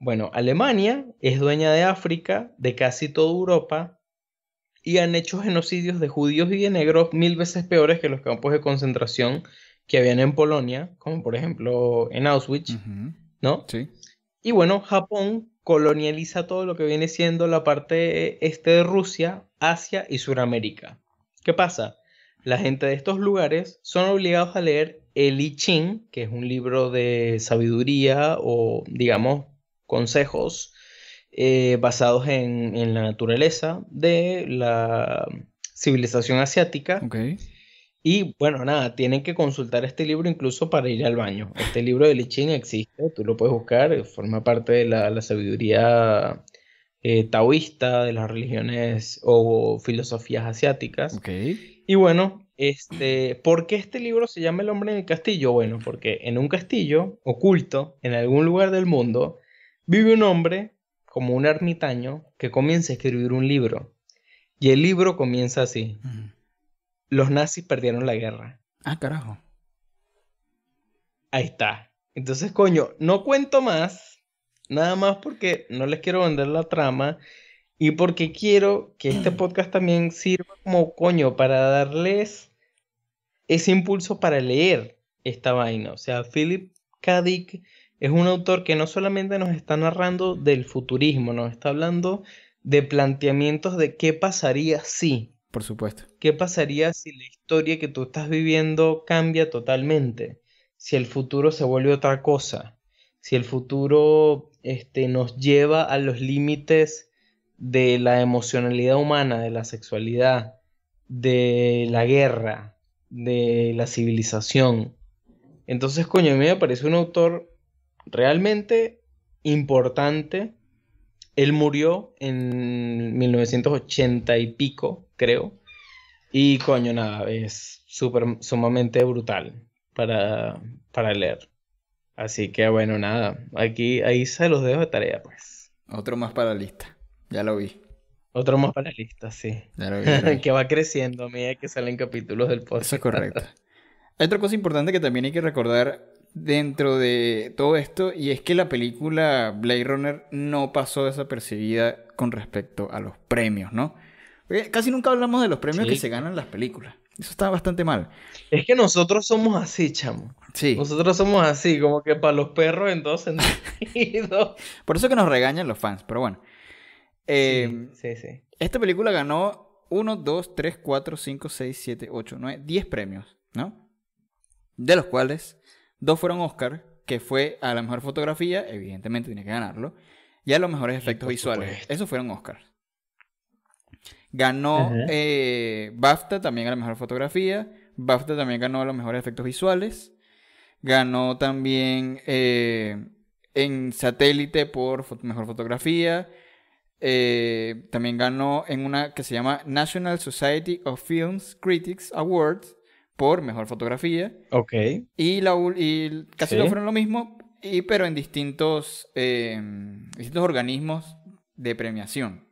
Bueno, Alemania es dueña de África, de casi toda Europa, y han hecho genocidios de judíos y de negros mil veces peores que los campos de concentración que habían en Polonia, como por ejemplo en Auschwitz, ¿no? Sí. Y bueno, Japón colonializa todo lo que viene siendo la parte este de Rusia, Asia y Sudamérica. ¿Qué pasa? La gente de estos lugares son obligados a leer el I Ching, que es un libro de sabiduría o, digamos, consejos eh, basados en, la naturaleza de la civilización asiática. Okay. Y bueno, nada, tienen que consultar este libro incluso para ir al baño. Este libro de ching existe, tú lo puedes buscar, forma parte de la, sabiduría eh, taoísta de las religiones o filosofías asiáticas. Y bueno, este, ¿por qué este libro se llama El hombre en el castillo? Bueno, porque en un castillo oculto, en algún lugar del mundo, vive un hombre como un ermitaño que comienza a escribir un libro. Y el libro comienza así los nazis perdieron la guerra. Ah, carajo. Ahí está. Entonces, coño, no cuento más, nada más porque no les quiero vender la trama y porque quiero que este mm. podcast también sirva como coño para darles ese impulso para leer esta vaina. O sea, Philip K. Dick es un autor que no solamente nos está narrando del futurismo, nos está hablando de planteamientos de qué pasaría si. Por supuesto. ¿Qué pasaría si la historia que tú estás viviendo cambia totalmente? Si el futuro se vuelve otra cosa, si el futuro este, nos lleva a los límites de la emocionalidad humana, de la sexualidad, de la guerra, de la civilización. Entonces, coño, a mí me parece un autor realmente importante él murió en 1980 y pico, creo. Y coño, nada, es super, sumamente brutal para, para leer. Así que bueno, nada, aquí ahí se los dejo de tarea, pues. Otro más para la lista, ya lo vi. Otro más para la lista, sí. Ya lo vi, (laughs) que va creciendo a que salen capítulos del podcast. Eso es correcto. Hay otra cosa importante que también hay que recordar dentro de todo esto y es que la película Blade Runner no pasó desapercibida con respecto a los premios, ¿no? casi nunca hablamos de los premios que se ganan las películas. Eso está bastante mal. Es que nosotros somos así, chamo. Sí. Nosotros somos así, como que para los perros en dos (laughs) sentido. Por eso que nos regañan los fans, pero bueno. sí, eh, sí. Esta película ganó 1, 2, 3, 4, 5, 6, 7, 8, 9, 10 premios, ¿no? De los cuales Dos fueron Oscar, que fue a la mejor fotografía, evidentemente tiene que ganarlo, y a los mejores efectos visuales. Esos fueron Oscar. Ganó eh, BAFTA también a la mejor fotografía. BAFTA también ganó a los mejores efectos visuales. Ganó también eh, en satélite por mejor fotografía. Eh, también ganó en una que se llama National Society of Films Critics Awards por mejor fotografía. Ok. Y, la, casi lo fueron lo mismo, y, pero en distintos, eh, distintos organismos de premiación.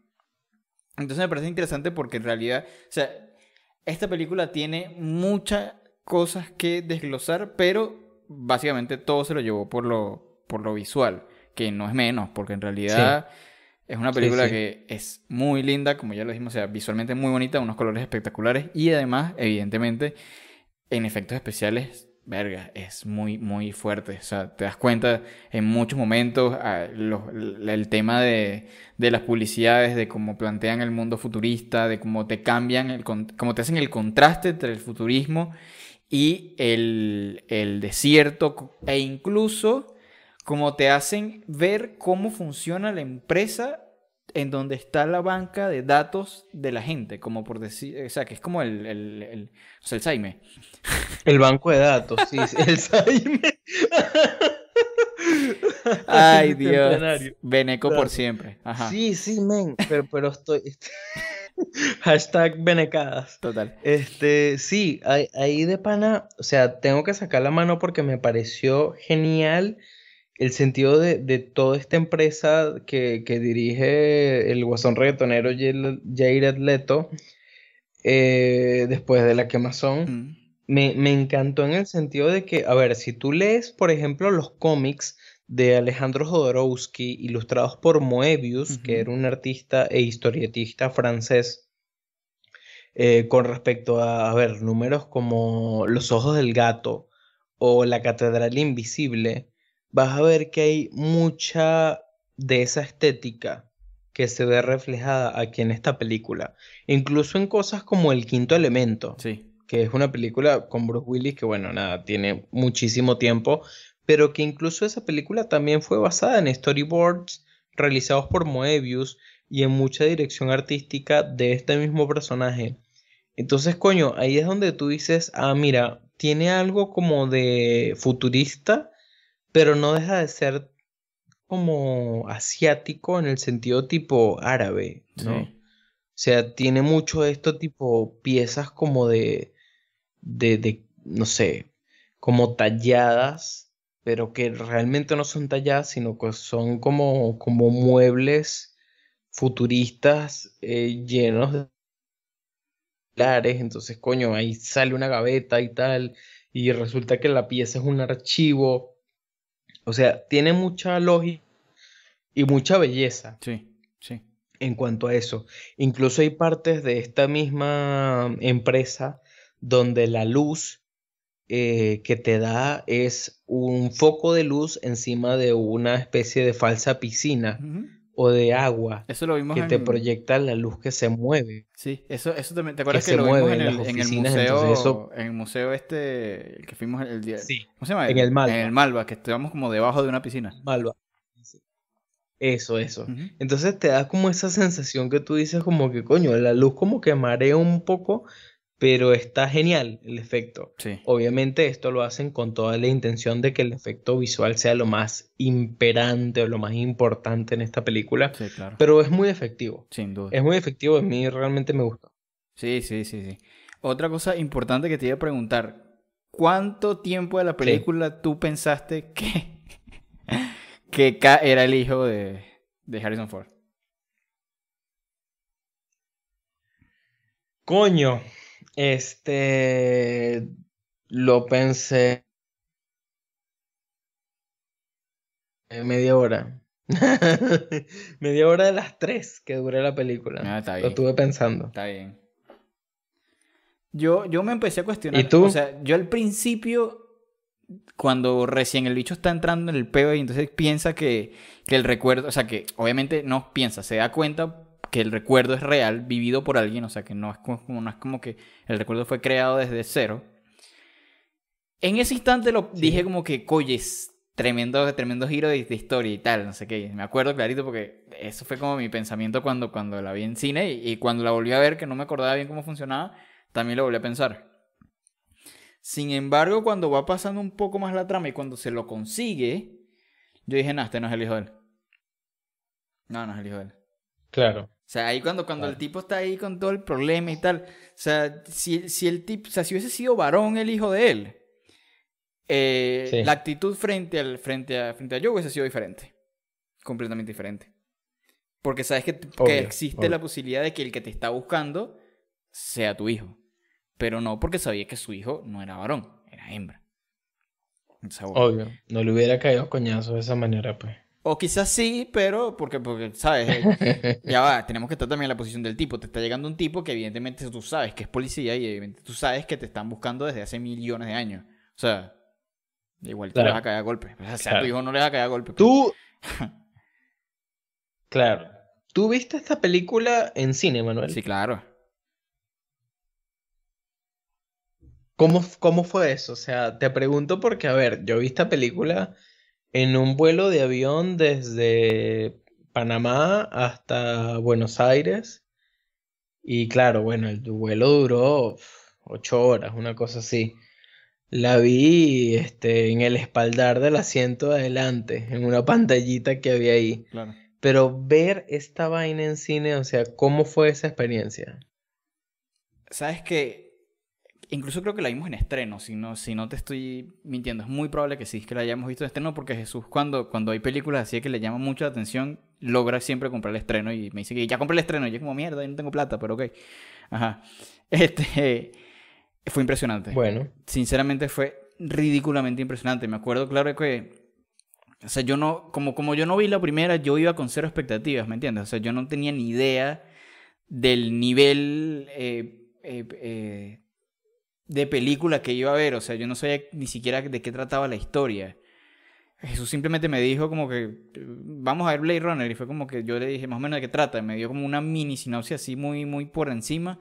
Entonces me parece interesante porque en realidad, o sea, esta película tiene muchas cosas que desglosar, pero básicamente todo se lo llevó por lo, por lo visual, que no es menos, porque en realidad es una película que es muy linda, como ya lo dijimos, o sea, visualmente muy bonita, unos colores espectaculares y además, evidentemente, en efectos especiales, verga, es muy, muy fuerte. O sea, te das cuenta en muchos momentos ah, el tema de, las publicidades, de cómo plantean el mundo futurista, de cómo te cambian, el, cómo te hacen el contraste entre el futurismo y el, el desierto, e incluso cómo te hacen ver cómo funciona la empresa en donde está la banca de datos de la gente, como por decir, o sea, que es como el, el, el, el Saime. El banco de datos, sí, el (laughs) Saime. Ay, Dios. Beneco por siempre. Sí, sí, men, pero, pero estoy... (laughs) Hashtag benecadas. Total. Este, sí, ahí de pana, o sea, tengo que sacar la mano porque me pareció genial el sentido de, toda esta empresa que, dirige el guasón reggaetonero Jair Atleto, eh, después de la quemazón, mm. me, encantó en el sentido de que, a ver, si tú lees, por ejemplo, los cómics de Alejandro Jodorowsky, ilustrados por Moebius, que era un artista e historietista francés, eh, con respecto a, a ver, números como Los Ojos del Gato o La Catedral Invisible, vas a ver que hay mucha de esa estética que se ve reflejada aquí en esta película. Incluso en cosas como El Quinto Elemento, sí. que es una película con Bruce Willis que, bueno, nada, tiene muchísimo tiempo, pero que incluso esa película también fue basada en storyboards realizados por Moebius y en mucha dirección artística de este mismo personaje. Entonces, coño, ahí es donde tú dices, ah, mira, tiene algo como de futurista, pero no deja de ser como asiático en el sentido tipo árabe, ¿no? O sea, tiene mucho esto tipo piezas como de, de, no sé, como talladas, pero que realmente no son talladas, sino que son como, como muebles futuristas eh, llenos de entonces coño, ahí sale una gaveta y tal, y resulta que la pieza es un archivo, o sea, tiene mucha lógica y mucha belleza. Sí, sí. En cuanto a eso. Incluso hay partes de esta misma empresa donde la luz eh, que te da es un foco de luz encima de una especie de falsa piscina o de agua eso lo vimos que te proyecta la luz que se mueve. Sí, eso, eso también. ¿Te acuerdas que, lo vimos en el, en el, museo? En el museo este que fuimos el día. Sí, ¿Cómo se llama? En el Malva. En el Malva, que estábamos como debajo de una piscina. Malva. Eso, eso. Entonces te da como esa sensación que tú dices como que, coño, la luz como que marea un poco, pero está genial el efecto. Sí. Obviamente esto lo hacen con toda la intención de que el efecto visual sea lo más imperante o lo más importante en esta película, sí, claro. pero es muy efectivo. Sin duda. Es muy efectivo, a mí realmente me gusta. Sí, sí, sí, sí. Otra cosa importante que te iba a preguntar, ¿cuánto tiempo de la película tú pensaste que (laughs) que K era el hijo de, de Harrison Ford? Coño, este, lo pensé media hora. (laughs) media hora de las tres que duré la película. Ah, lo estuve pensando. Está bien. Yo, yo me empecé a cuestionar. ¿Y tú? O sea, yo al principio, cuando recién el bicho está entrando en el peo y entonces piensa que, que el recuerdo, o sea, que obviamente no piensa, se da cuenta que el recuerdo es real, vivido por alguien, o sea que no es como, no es como que el recuerdo fue creado desde cero. En ese instante lo dije como que, coyes, tremendo, tremendo giro de, historia y tal, no sé qué. Me acuerdo clarito porque eso fue como mi pensamiento cuando, cuando la vi en cine y, cuando la volví a ver, que no me acordaba bien cómo funcionaba, también lo volví a pensar. Sin embargo, cuando va pasando un poco más la trama y cuando se lo consigue, yo dije, no, este no es el hijo de él. No, no es el hijo de él. Claro. O sea, ahí cuando, cuando el tipo está ahí con todo el problema y tal. O sea, si, el tipo, si hubiese sido varón el hijo de él, eh, la actitud frente al, frente a, frente a yo hubiese sido diferente. Completamente diferente. Porque sabes que, existe la posibilidad de que el que te está buscando sea tu hijo. Pero no porque sabía que su hijo no era varón, era hembra. obvio, no le hubiera caído coñazo de esa manera, pues. O quizás sí, pero porque, porque ¿sabes? Eh, (laughs) ya va, tenemos que estar también en la posición del tipo. Te está llegando un tipo que evidentemente tú sabes que es policía y evidentemente tú sabes que te están buscando desde hace millones de años. O sea, igual te vas a caer a golpes. O sea, a tu hijo no le vas a caer a golpes. Pues. Tú... (laughs) claro. ¿Tú viste esta película en cine, Manuel? Sí, claro. ¿Cómo, ¿Cómo fue eso? O sea, te pregunto porque, a ver, yo vi esta película en un vuelo de avión desde Panamá hasta Buenos Aires. Y claro, bueno, el vuelo duró ocho horas, una cosa así. La vi este, en el espaldar del asiento de adelante, en una pantallita que había ahí. Pero ver esta vaina en cine, o sea, ¿cómo fue esa experiencia? Sabes que Incluso creo que la vimos en estreno, si no, si no te estoy mintiendo. Es muy probable que sí, que la hayamos visto en estreno, porque Jesús, cuando, cuando hay películas así que le mucho mucha atención, logra siempre comprar el estreno y me dice que ya compré el estreno. Y yo, como mierda, yo no tengo plata, pero ok. Ajá. Este. Fue impresionante. Bueno. Sinceramente, fue ridículamente impresionante. Me acuerdo, claro, que. O sea, yo no. Como, como yo no vi la primera, yo iba con cero expectativas, ¿me entiendes? O sea, yo no tenía ni idea del nivel. Eh, eh, eh, de película que iba a ver, o sea, yo no sabía ni siquiera de qué trataba la historia. Jesús simplemente me dijo como que vamos a ver Blade Runner y fue como que yo le dije más o menos de qué trata, y me dio como una mini sinopsis así muy muy por encima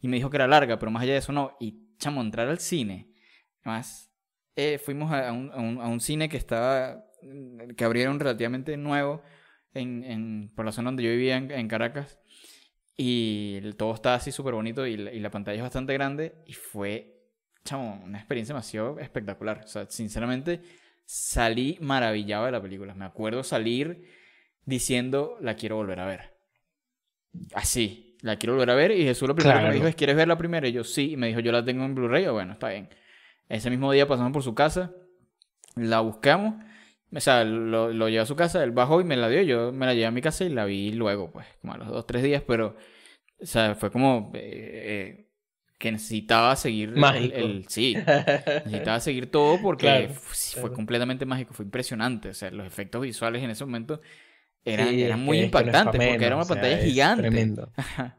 y me dijo que era larga, pero más allá de eso no. Y chamo, entrar al cine. Más, eh, fuimos a un, cine que estaba, que abrieron relativamente nuevo en, por la zona donde yo vivía en Caracas y todo está así súper bonito y, la pantalla es bastante grande. Y fue, chamo, una experiencia demasiado espectacular. O sea, sinceramente, salí maravillado de la película. Me acuerdo salir diciendo, la quiero volver a ver. Así, la quiero volver a ver. Y Jesús lo primero que me dijo es, ¿quieres ver la primera? Y yo, sí. Y me dijo, yo la tengo en Blu-ray. Bueno, está bien. Ese mismo día pasamos por su casa, la buscamos o sea, lo, lo llevó a su casa, él bajó y me la dio. Yo me la llevé a mi casa y la vi luego, pues, como a los dos, tres días, pero. O sea, fue como. Eh, eh, que necesitaba seguir mágico. El, sí (laughs) necesitaba seguir todo porque fue completamente mágico fue impresionante o sea los efectos visuales en ese momento eran, muy impactantes porque era una pantalla gigante tremendo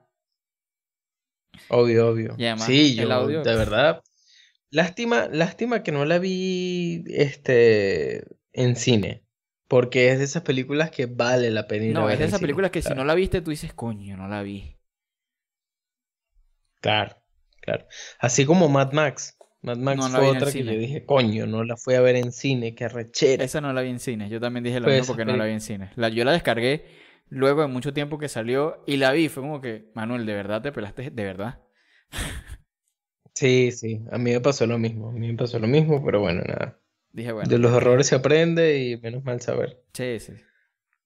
(laughs) obvio obvio sí yo audio, de verdad lástima lástima que no la vi este en cine. Porque es de esas películas que vale la pena ir no, a ver. es de esas películas que si no la viste, tú dices, coño, no la vi. Claro, claro. Así como Mad Max. Mad Max fue otra que le dije, coño, no la fui a ver en cine, qué rechera. Esa no la vi en cine, yo también dije lo pues, mismo porque no la eh, vi en cine. La, yo la descargué luego de mucho tiempo que salió y la vi, fue como que, Manuel, ¿de verdad te pelaste? ¿De verdad? (laughs) sí, sí, a mí me pasó lo mismo, a mí me pasó lo mismo, pero bueno, nada. De los errores se aprende y menos mal saber. Sí, sí.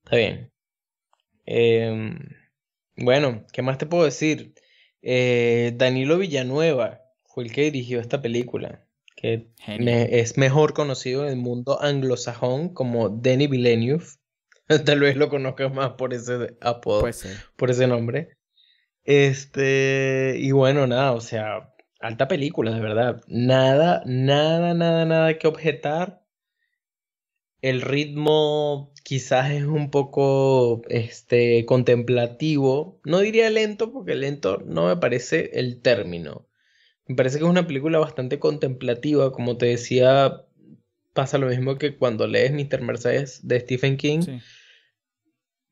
Está bien. Em, bueno, ¿qué más te puedo decir? Eh, Danilo Villanueva fue el que dirigió esta película, que es mejor conocido en el mundo anglosajón como Danny Villeneuve. (laughs) Tal vez lo conozcas más por ese apodo, por ese nombre. Este, y bueno, nada, o sea, alta película, de verdad. Nada, nada, nada, nada que objetar. El ritmo quizás es un poco este, contemplativo. No diría lento, porque lento no me parece el término. Me parece que es una película bastante contemplativa. Como te decía, pasa lo mismo que cuando lees Mr. Mercedes de Stephen King.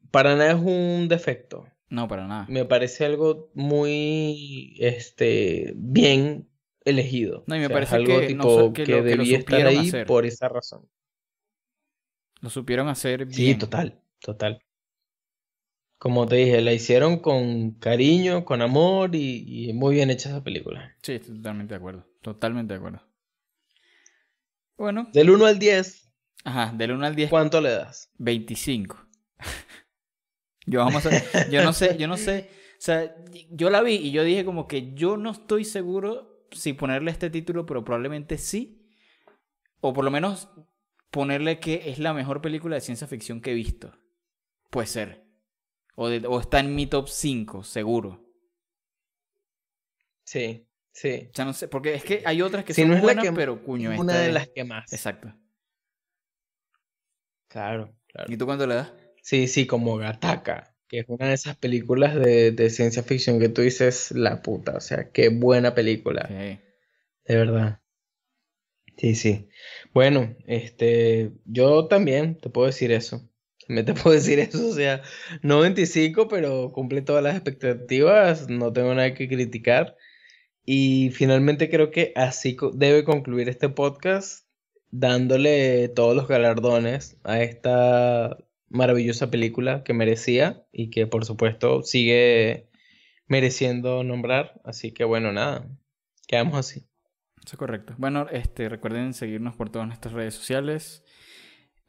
Para nada es un defecto. No, para nada. Me parece algo muy este, bien elegido. No, y me parece algo que, tipo, que, debía estar ahí por esa razón. Lo supieron hacer bien. Sí, total, total. Como te dije, la hicieron con cariño, con amor y, y muy bien hecha esa película. Sí, estoy totalmente de acuerdo. Totalmente de acuerdo. Bueno. Del 1 al 10. Ajá, del 1 al 10. ¿Cuánto le das? 25. Yo, vamos yo no sé, yo no sé. (laughs) O sea, yo la vi y yo dije como que yo no estoy seguro si ponerle este título, pero probablemente sí. O por lo menos ponerle que es la mejor película de ciencia ficción que he visto. Puede ser. O, está en mi top 5, seguro. Sí, sí. O no sé, porque es que hay otras que son buenas, pero cuño. Una de las que más. Exacto. Claro, claro. ¿Y tú cuánto le das? Sí, sí, como Gataca, que es una de esas películas de, ciencia ficción que tú dices, la puta, o sea, qué buena película. De verdad. Sí, sí. Bueno, este, yo también te puedo decir eso. Me te (laughs) puedo decir eso, o sea, no 25, pero cumple todas las expectativas, no tengo nada que criticar. Y finalmente creo que así debe concluir este podcast, dándole todos los galardones a esta maravillosa película que merecía y que por supuesto sigue mereciendo nombrar. Así que bueno, nada, quedamos así. Eso es correcto. Bueno, este, recuerden seguirnos por todas nuestras redes sociales.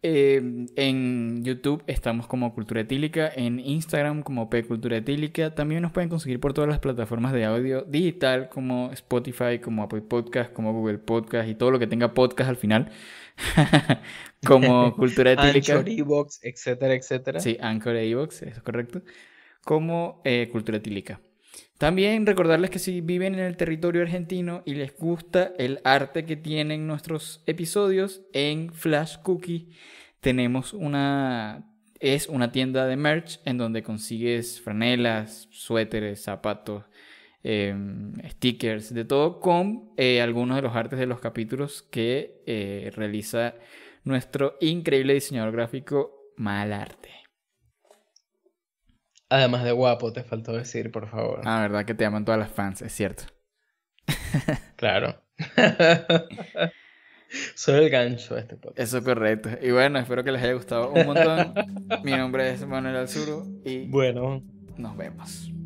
Em, en YouTube estamos como Cultura Etílica, en Instagram como P Cultura Etílica. También nos pueden conseguir por todas las plataformas de audio digital como Spotify, como Apple Podcast, como Google Podcast y todo lo que tenga podcast al final. (laughs) como (laughs) Cultura Etílica. Anchor, Evox, etcétera, etcétera. Sí, Anchor e eso es correcto. Como eh, Cultura Etílica. También recordarles que si viven en el territorio argentino y les gusta el arte que tienen nuestros episodios, en Flash Cookie tenemos una es una tienda de merch en donde consigues franelas, suéteres, zapatos, em, stickers, de todo, con eh, algunos de los artes de los capítulos que eh, realiza nuestro increíble diseñador gráfico Malarte. Además de guapo, te faltó decir, por favor. Ah, verdad que te aman todas las fans, es cierto. (laughs) claro. (laughs) Soy el gancho de este podcast. Eso es correcto. Y bueno, espero que les haya gustado un montón. Mi nombre es Manuel Alzuru y bueno, nos vemos.